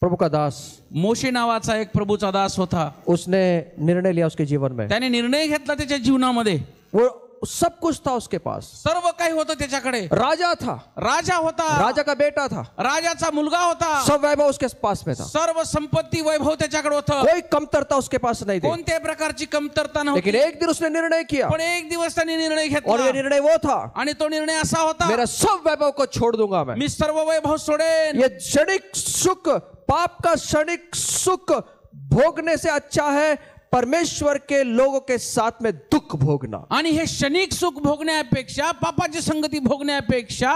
प्रभु का दास मोशी नावाचा एक प्रभूचा दास होता उसने निर्णय लिया उसके जीवन में त्याने निर्णय घेतला त्याच्या जीवनामध्ये वो सब कुछ था उसके पास सर्व काही होतं त्याच्याकडे राजा था राजा होता राजा का बेटा था राजाचा मुलगा होता सब वैभव उसके पास में था सर्व संपत्ति वैभव त्याच्याकडे कोई कमतरता उसके पास नहीं थी कोणत्याही प्रकारची कमतरता नव्हती लेकिन एक दिन उसने निर्णय किया पण एक दिवस निर्णय घेतला और ये निर्णय वो था तो निर्णय ऐसा होता मेरा सब वैभव को छोड़ दूंगा मैं मी सर्व वैभव सोडेन ये क्षणिक सुख पाप का क्षणिक सुख भोगने से अच्छा है परमेश्वर के लोगों के साथ में दुख भोगना आणि हे क्षणिक सुख भोगण्यापेक्षा पापाची संगती भोगण्यापेक्षा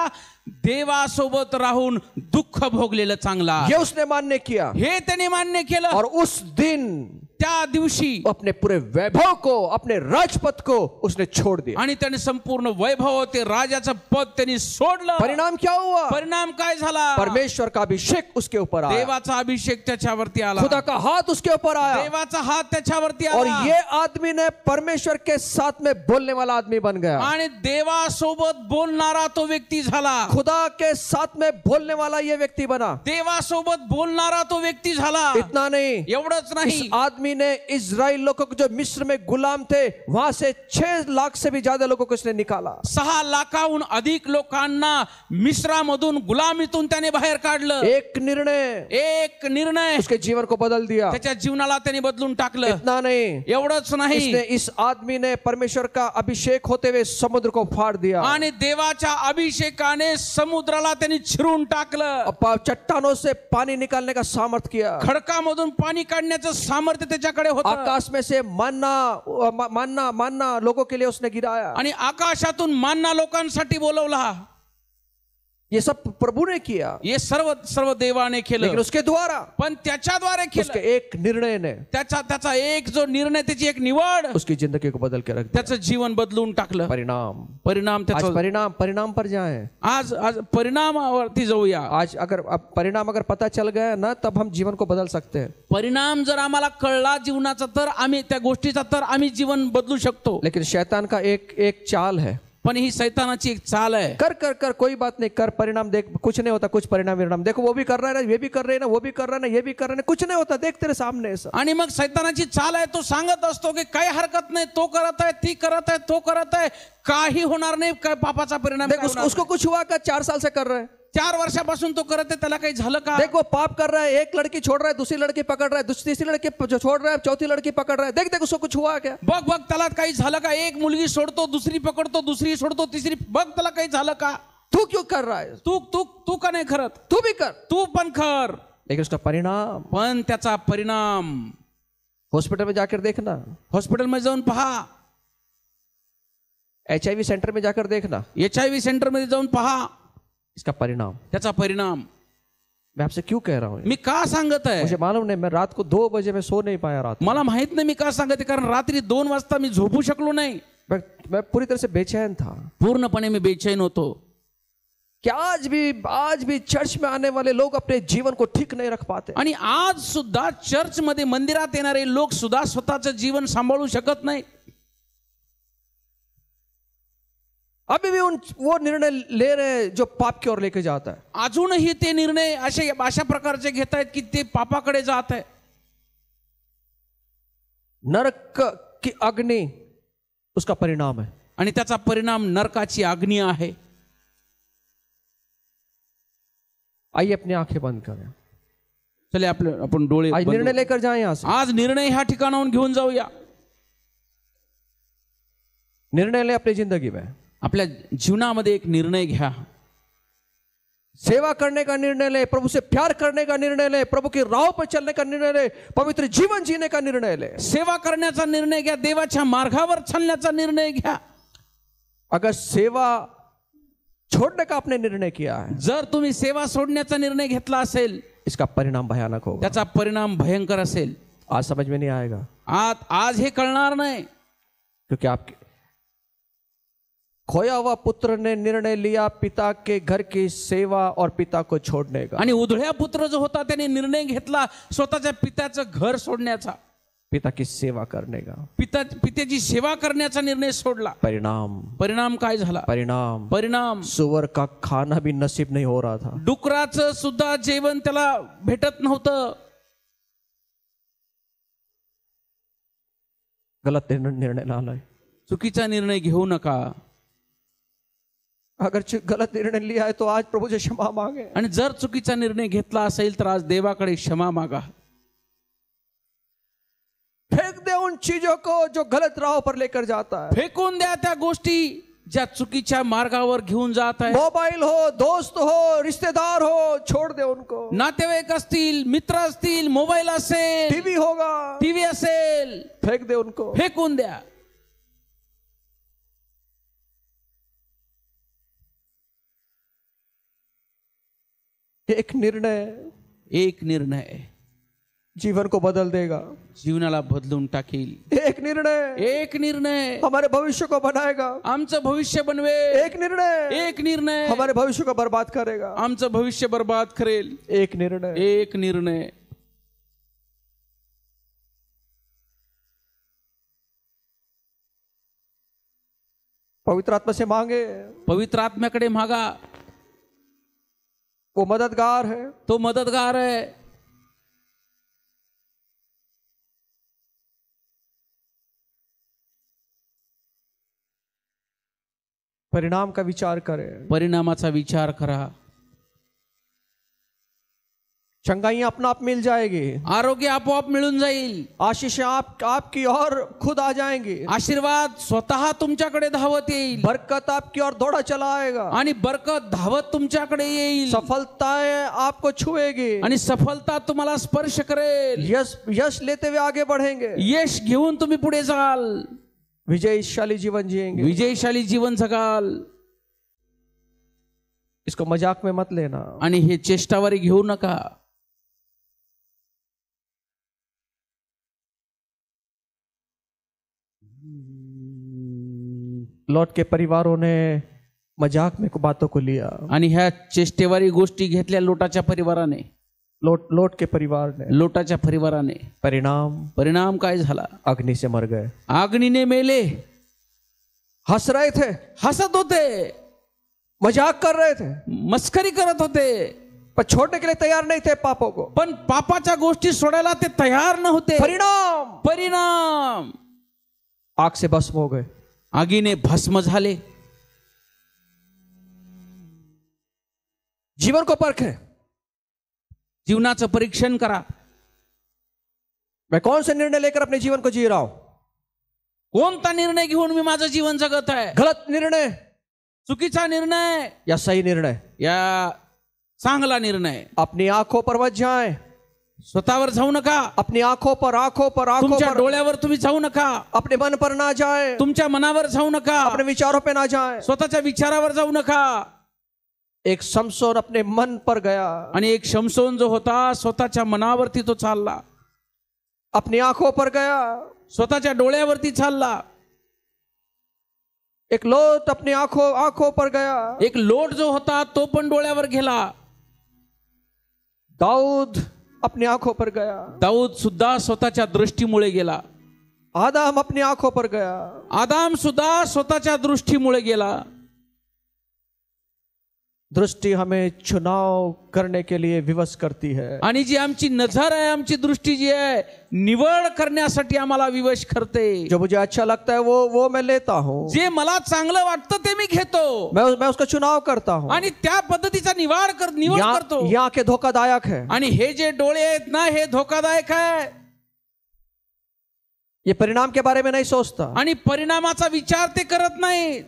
देवासोबत राहून दुःख भोगलेलं चांगला हे उसने मान्य किया हे त्याने मान्य केलं और उस दिन त्या दिवशी अपने पुरे वैभव को अपने राजपद को उसने छोड़ दिया आणि त्याने संपूर्ण वैभव ते राजाचं पद त्यांनी सोडलं परिणाम क्या हुआ परिणाम काय झाला परमेश्वर का अभिषेक उसके ऊपर आया देवाचा अभिषेक त्याच्यावरती आला खुदा का हाथ उसके ऊपर आया देवाचा हात त्याच्यावरती आला और ये आदमी ने परमेश्वर के साथ में बोलने वाला आदमी बन गया आणि सोबत बोलणारा तो व्यक्ती झाला खुदा के साथ में बोलने वाला ये व्यक्ती बना देवा सोबत बोलणारा तो व्यक्ती झाला इतना नहीं एवढंच नाही आदमी नबी ने इसराइल लोगों को जो मिस्र में गुलाम थे वहां से छह लाख से भी ज्यादा लोगों को इसने निकाला सहा लाखाहून अधिक लोकांना मिश्रामधून गुलामीतून त्याने बाहेर काढलं एक निर्णय एक निर्णय उसके जीवन को बदल दिया त्याच्या जीवनाला त्याने बदलून टाकलं इतना नाही एवढंच नाही इसने इस आदमी ने परमेश्वर का अभिषेक होते हुए समुद्र को फाड़ दिया आणि देवाच्या अभिषेकाने समुद्राला त्यांनी चिरून टाकलं चट्टानों से पाणी निकालने का सामर्थ्य किया खडकामधून पाणी काढण्याचं सामर्थ्य त्याच्याकडे होता आकाश में से मानना मानना मानना लोगों के लिए उसने गिराया आणि आकाशातून मानना लोकांसाठी बोलवला ये सब प्रभु ने किया ये सर्व सर्व देवाने केलं लेकिन उसके द्वारा पण त्याच्याद्वारे केलं उसके एक निर्णय ने त्याचा त्याचा एक जो निर्णय त्याची एक निवड उसकी जिंदगी को बदल के रख त्याचं जीवन बदलून टाकलं परिणाम परिणाम त्याचा परिणाम परिणाम पर जाए आज आज परिणामावरती जाऊया आज अगर परिणाम अगर पता चल गया ना तब हम जीवन को बदल सकते हैं परिणाम जर आम्हाला कळला जीवनाचा तर आम्ही त्या गोष्टीचा तर आम्ही जीवन बदलू शकतो लेकिन शैतान का एक एक चाल है पण ही सैतानाची एक चाल आहे कर कर कर कोई बात नाही कर परिणाम देख कुछ नाही होता कुछ परिणाम परिणाम देखो वो भी कर रहा है ये भी कर रहे ना वो भी कर रहा है ये भी कर रहा है कुछ नहीं होता देख तेरे सामने आणि मग सैतानाची चाल आहे तो सांगत असतो की काही हरकत नाही तो करत आहे ती करत आहे तो करत आहे काही होणार नाही काय पापाचा परिणाम उसको कुछ हुआ का चार साल से कर रहे है चार वर्षापासून तो करत आहे त्याला काही झालं का देखो पाप कर रहा है एक लड़की छोड़ रहा है दूसरी लड़की पकड़ रहा है दूसरी तीसरी लड़की जो छोड़ रहा है चौथी लड़की पकड़ रहा है देख देख उसको कुछ हुआ क्या बघ बघ त्याला काही झालं का एक मुलगी सोडतो दुसरी पकडतो दुसरी सोडतो तिसरी बघ त्याला काही झालं का तू क्यों कर रहा है तू तू तू का नाही खरत तू भी कर तू पण कर एक उसका परिणाम पण त्याचा परिणाम हॉस्पिटल में जाकर देखना हॉस्पिटल में जाऊन पहा एच सेंटर में जाकर देखना एच सेंटर मध्ये जाऊन पहा इसका परिणाम त्याचा परिणाम मैं आपसे क्यों कह रहा हूं मी का सांगत आहे मुझे मालूम नाही मैं रात को दो बजे मैं सो नहीं पाया रात मला माहित नाही मी का सांगत आहे कारण रात्री दोन वाजता मी झोपू शकलो नाही मैं, पूरी तरह से बेचैन था पूर्णपणे मी बेचैन होतो क्या आज भी आज भी चर्च में आने वाले लोग अपने जीवन को ठीक नहीं रख पाते आणि आज सुद्धा चर्च मध्ये मंदिरात येणारे लोक सुद्धा स्वतःचं जीवन सांभाळू शकत नाही अभी भी उन वो निर्णय ले रहे हैं जो पाप की ओर लेके जाता है अजूनही ते निर्णय असे अशा प्रकारचे घेत आहेत की ते पापाकडे जात आहे नरक की अग्नि उसका परिणाम है आणि त्याचा परिणाम नरकाची अग्नी आहे आई अपनी आंखें बंद करें चले आपले आपण डोळे आज निर्णय लेकर जाए से आज निर्णय ह्या ठिकाणाहून घेऊन जाऊया निर्णय ले आपली जिंदगी में आपल्या जीवनामध्ये एक निर्णय घ्या सेवा करने का निर्णय ले प्रभु से प्यार करने का निर्णय ले प्रभु की राव पर चलने का निर्णय ले पवित्र जीवन जीने का निर्णय ले सेवा करण्याचा निर्णय घ्या देवाच्या मार्गावर चालण्याचा निर्णय घ्या अगर सेवा छोडणे का आपने निर्णय किया है जर तुम्ही सेवा सोडण्याचा निर्णय घेतला असेल इसका परिणाम भयानक हो त्याचा परिणाम भयंकर असेल आज समझ में नहीं आएगा आज आज हे कळणार नाही क्योंकि आपके खोया हुआ पुत्र ने निर्णय लिया पिता के घर की सेवा और पिता को छोड़ने का आणि उधळ्या पुत्र जो होता त्याने निर्णय घेतला स्वतःच्या पित्याचं घर सोडण्याचा पिता की सेवा करणे का पिता पित्याची सेवा करण्याचा निर्णय सोडला परिणाम परिणाम काय झाला परिणाम परिणाम सुवर का खाना भी नसीब नाही हो रहा था डुकराचं सुद्धा जेवण त्याला भेटत नव्हतं गलत निर्णय आलाय चुकीचा निर्णय घेऊ नका अगर गलत निर्णय लिया है तो आज प्रभु से क्षमा मांगे आणि जर चुकीचा निर्णय घेतला असेल तर आज देवाकडे क्षमा मागा फेक दे उन चीजों को जो गलत राह पर लेकर जाता है फेकून द्या त्या गोष्टी ज्या चुकीच्या मार्गावर घेऊन जात आहे मोबाईल हो दोस्त हो रिश्तेदार हो छोड दे उनको नातेवाईक असतील मित्र असतील मोबाईल असेल टीव्ही होगा टीव्ही असेल फेक दे उनको फेकून द्या एक निर्णय एक निर्णय जीवन को बदल देगा जीवनाला बदलून टाकेल एक निर्णय एक निर्णय हमारे भविष्य को बनाएगा आमचं भविष्य बनवे एक निर्णय एक निर्णय हमारे भविष्य को बर्बाद करेगा आमचं भविष्य बर्बाद करेल एक निर्णय एक निर्णय पवित्र आत्मा से मांगे पवित्र आत्म्याकडे मागा को मददगार है तो मददगार है परिणाम का विचार करें परिणामाचा विचार करा चंगाई अपना आप मिल जाएगी आरोग्य आपोआप मिळून जाईल आशीष आप आपकी और खुद आ जाएंगे आशीर्वाद स्वतः तुमच्याकडे धावत येईल बरकत आपकी और दौड़ा चला आएगा आणि बरकत धावत तुमच्याकडे येईल सफलता आपको छुएगी आणि सफलता तुम्हाला स्पर्श करेल यश यश लेते हुए आगे बढ़ेंगे यश घेऊन तुम्ही पुढे जाल विजयशाली जीवन जिएंगे विजयशाली जीवन जगाल इसको मजाक में मत लेना आणि हे चेष्टावर घेऊ नका लॉट के परिवारों ने मजाक में बातों को लिया आणि ह्या चेष्टेवारी गोष्टी घेतल्या लोटाच्या परिवाराने लोट लोट के परिवार ने लोटाच्या परिवाराने परिणाम परिणाम काय झाला अग्नि से मर गए अग्नि ने मेले हस रहे थे हसत होते मजाक कर रहे थे मस्करी करत होते पण छोटे केले तयार नाही ते पापो को पण पापाच्या गोष्टी सोडायला ते तयार होते परिणाम परिणाम आग से बस हो गए आगीने भस्म झाले जीवन को परख जीवनाचं परीक्षण करा मैं कौन सा निर्णय लेकर अपने जीवन को जी रहा हूं कोणता निर्णय घेऊन मी माझं जीवन जगत आहे गलत निर्णय चुकीचा निर्णय या सही निर्णय या चांगला निर्णय अपनी आंखों पर जाय स्वतःवर जाऊ नका आपली आखो पर आखो पर आंखों तुमच्या डोळ्यावर तुम्ही जाऊ नका आपले मन पर ना जाए तुमच्या मनावर जाऊ नका अपने विचारो पे ना जाय स्वतःच्या विचारावर जाऊ नका एक शमसोन आपले मन पर गया आणि एक शमसोन जो होता स्वतःच्या मनावरती तो चालला आपली आखो पर गया स्वतःच्या डोळ्यावरती चालला एक लोट आपली आखो आंखों पर गया एक लोट जो होता तो पण डोळ्यावर गेला दाऊद अपने आंखों पर गया दाऊद सुद्धा स्वतःच्या दृष्टीमुळे गेला आदाम अपने आंखों पर गया आदाम सुद्धा स्वतःच्या दृष्टीमुळे गेला दृष्टी हमें चुनाव करने के लिए विवश करती है आणि जी आमची नजर आहे आमची दृष्टी जी आहे निवड करण्यासाठी आम्हाला विवश करते जो मुझे अच्छा लगता है वो वो मैं लेता हूं जे मला चांगले वाटतं ते मी घेतो मैं मैं उसका चुनाव करता हूं आणि त्या पद्धतीचा निवाड कर निवड करतो या के धोकादायक है आणि हे जे डोळे आहेत ना हे धोकादायक आहे ये परिणाम के बारे में नहीं सोचता आणि परिणामाचा विचार ते करत नाही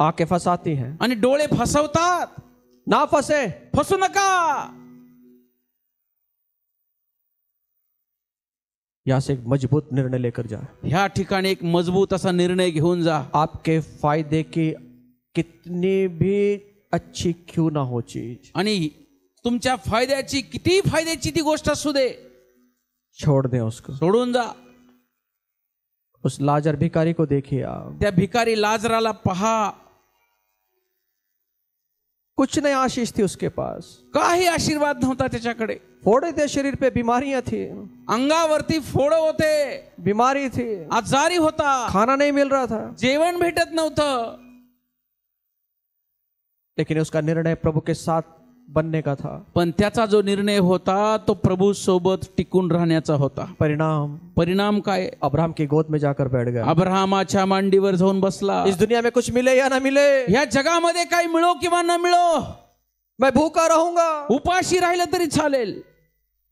आके फसाती है आणि डोळे फसवतात ना फसे फसू नका यहाँ से एक मजबूत निर्णय लेकर जा ह्या ठिकाणी एक मजबूत असा निर्णय घेऊन जा आपके फायदे की कितनी भी अच्छी क्यों ना हो चीज आणि तुमच्या फायद्याची किती फायद्याची ती गोष्ट असू दे छोड़ दे उसको सोडून जा उस लाजर भिकारी को देखिए आप त्या भिकारी लाजराला पहा कुछ नहीं आशीष थी उसके पास काही आशीर्वाद नव्हता त्याच्याकडे फोड़े थे शरीर पे बीमारियां थी अंगावरती फोड़े होते बीमारी थी आजारी होता खाना नहीं मिल रहा था जेवण भेटत नव्हतं लेकिन उसका निर्णय प्रभु के साथ बनने का था पण त्याचा जो निर्णय होता तो प्रभू सोबत टिकून राहण्याचा होता परिणाम परिणाम काय अब्राहम की गोद में जाकर बैठ गया अब्राहमाच्या मांडीवर जाऊन बसला इस दुनिया में कुछ मिले या ना मिले या जगामध्ये काही मिळो किंवा न मिळो मैं भूका रहूंगा उपाशी राहिलं तरी चालेल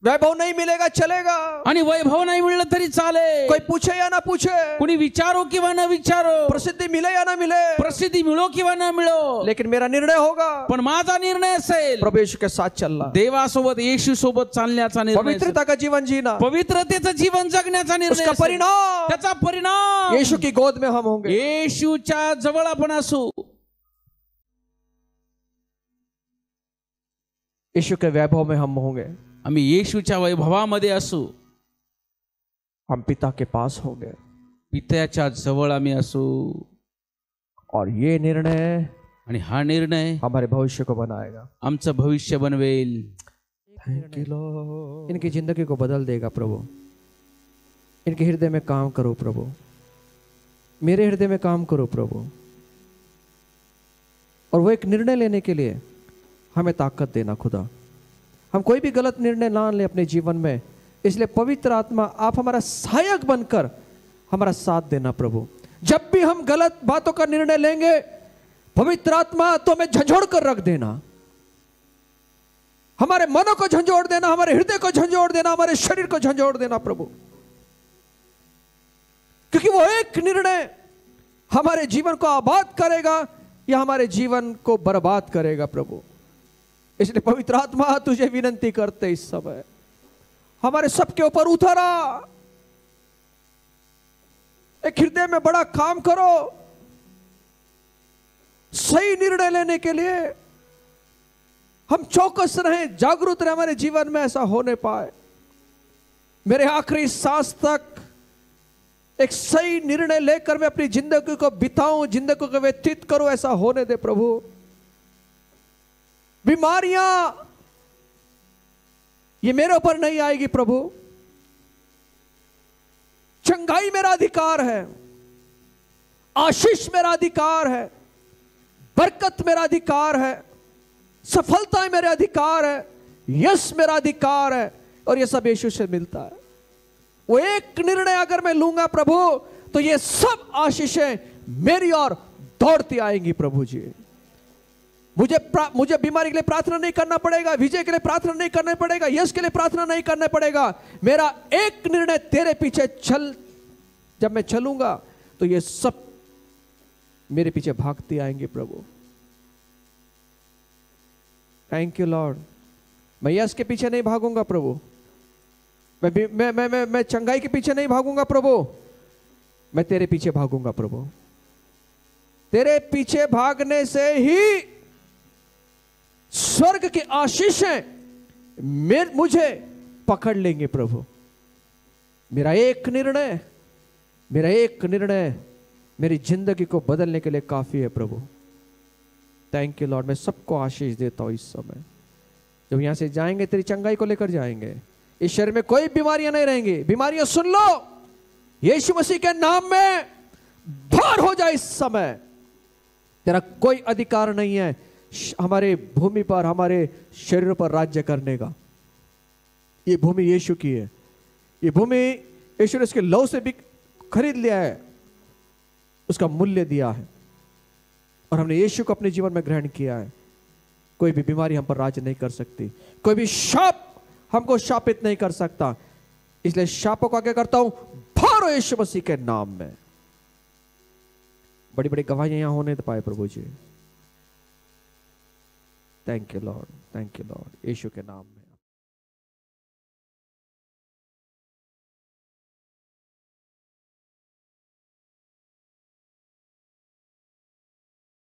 वैभव नाही मिलेगा चलेगा आणि वैभव नाही मिळलं तरी चाले कोई पूछे या ना पूछे कोणी विचारो किंवा न विचारो प्रसिद्धी मिले या ना मिले प्रसिद्धी मिळो किंवा न मिळो लेकिन मेरा निर्णय होगा पण माझा निर्णय असेल प्रभेश के साथ चलला देवासोबत येशू सोबत चालण्याचा निर्णय पवित्रता का जीवन जीना पवित्रतेचं जीवन जगण्याचा निर्णय परिणाम त्याचा परिणाम येशू की गोद में हम होंगे येशूच्या जवळ आपण असू येशू के वैभव में हम होंगे आम्ही येशूच्या वैभवामध्ये असू हम पिता के पास हो गए पित्याच्या जवळ आम्ही असू और ये निर्णय आणि हा निर्णय हमारे भविष्य को बनाएगा आमचं भविष्य बनवेल थैंक यू लॉर्ड इनकी जिंदगी को बदल देगा प्रभु इनके हृदय में काम करो प्रभु मेरे हृदय में काम करो प्रभु और वो एक निर्णय लेने के लिए हमें ताकत देना खुदा हम कोई भी गलत निर्णय ना लें अपने जीवन में इसलिए पवित्र आत्मा आप हमारा सहायक बनकर हमारा साथ देना प्रभु जब भी हम गलत बातों का निर्णय लेंगे पवित्र आत्मा तो हमें झंझोड़ कर रख देना हमारे मनों को झंझोड़ देना हमारे हृदय को झंझोड़ देना हमारे शरीर को झंझोड़ देना प्रभु क्योंकि वो एक निर्णय हमारे जीवन को आबाद करेगा या हमारे जीवन को बर्बाद करेगा प्रभु इसलिए पवित्र आत्मा तुझे विनंती करते इस समय हमारे सबके ऊपर उतरा एक हृदय में बड़ा काम करो सही निर्णय लेने के लिए हम चौकस रहे जागरूक रहे हमारे जीवन में ऐसा होने पाए मेरे आखिरी सांस तक एक सही निर्णय लेकर मैं अपनी जिंदगी को बिताऊं जिंदगी को व्यतीत करूं ऐसा होने दे प्रभु बीमारियां ये मेरे ऊपर नहीं आएगी प्रभु चंगाई मेरा अधिकार है आशीष मेरा अधिकार है बरकत मेरा अधिकार है सफलता मेरा अधिकार है यश मेरा अधिकार है और ये सब यीशु से मिलता है वो एक निर्णय अगर मैं लूंगा प्रभु तो ये सब आशीषें मेरी और दौड़ती आएंगी प्रभु जी मुझे मुझे बीमारी के लिए प्रार्थना नहीं करना पड़ेगा विजय के लिए प्रार्थना नहीं करना पड़ेगा यश के लिए प्रार्थना नहीं करना पड़ेगा मेरा एक निर्णय तेरे पीछे चल जब मैं चलूंगा तो ये सब मेरे पीछे भागते आएंगे प्रभु थैंक यू लॉर्ड मैं यश के पीछे नहीं भागूंगा प्रभु मैं मैं मैं मैं, मैं चंगाई के पीछे नहीं भागूंगा प्रभु मैं तेरे पीछे भागूंगा प्रभु तेरे पीछे भागने से ही स्वर्ग की आशीषें मुझे पकड़ लेंगे प्रभु मेरा एक निर्णय मेरा एक निर्णय मेरी जिंदगी को बदलने के लिए काफी है प्रभु थैंक यू लॉर्ड मैं सबको आशीष देता हूं इस समय जब यहां से जाएंगे तेरी चंगाई को लेकर जाएंगे इस शरीर में कोई बीमारियां नहीं रहेंगी बीमारियां सुन लो यीशु मसीह के नाम में भार हो जाए इस समय तेरा कोई अधिकार नहीं है हमारे भूमि पर हमारे शरीर पर राज्य करने का ये भूमि यीशु की है ये भूमि यीशु ने उसके लव से भी खरीद लिया है उसका मूल्य दिया है और हमने यीशु को अपने जीवन में ग्रहण किया है कोई भी बीमारी हम पर राज नहीं कर सकती कोई भी शाप हमको शापित नहीं कर सकता इसलिए शापों को आगे करता हूं भारो यीशु मसीह के नाम में बड़ी बड़ी गवाहियां यहां होने पाए प्रभु जी Thank you, Lord. Thank you, Lord. Yeshu ke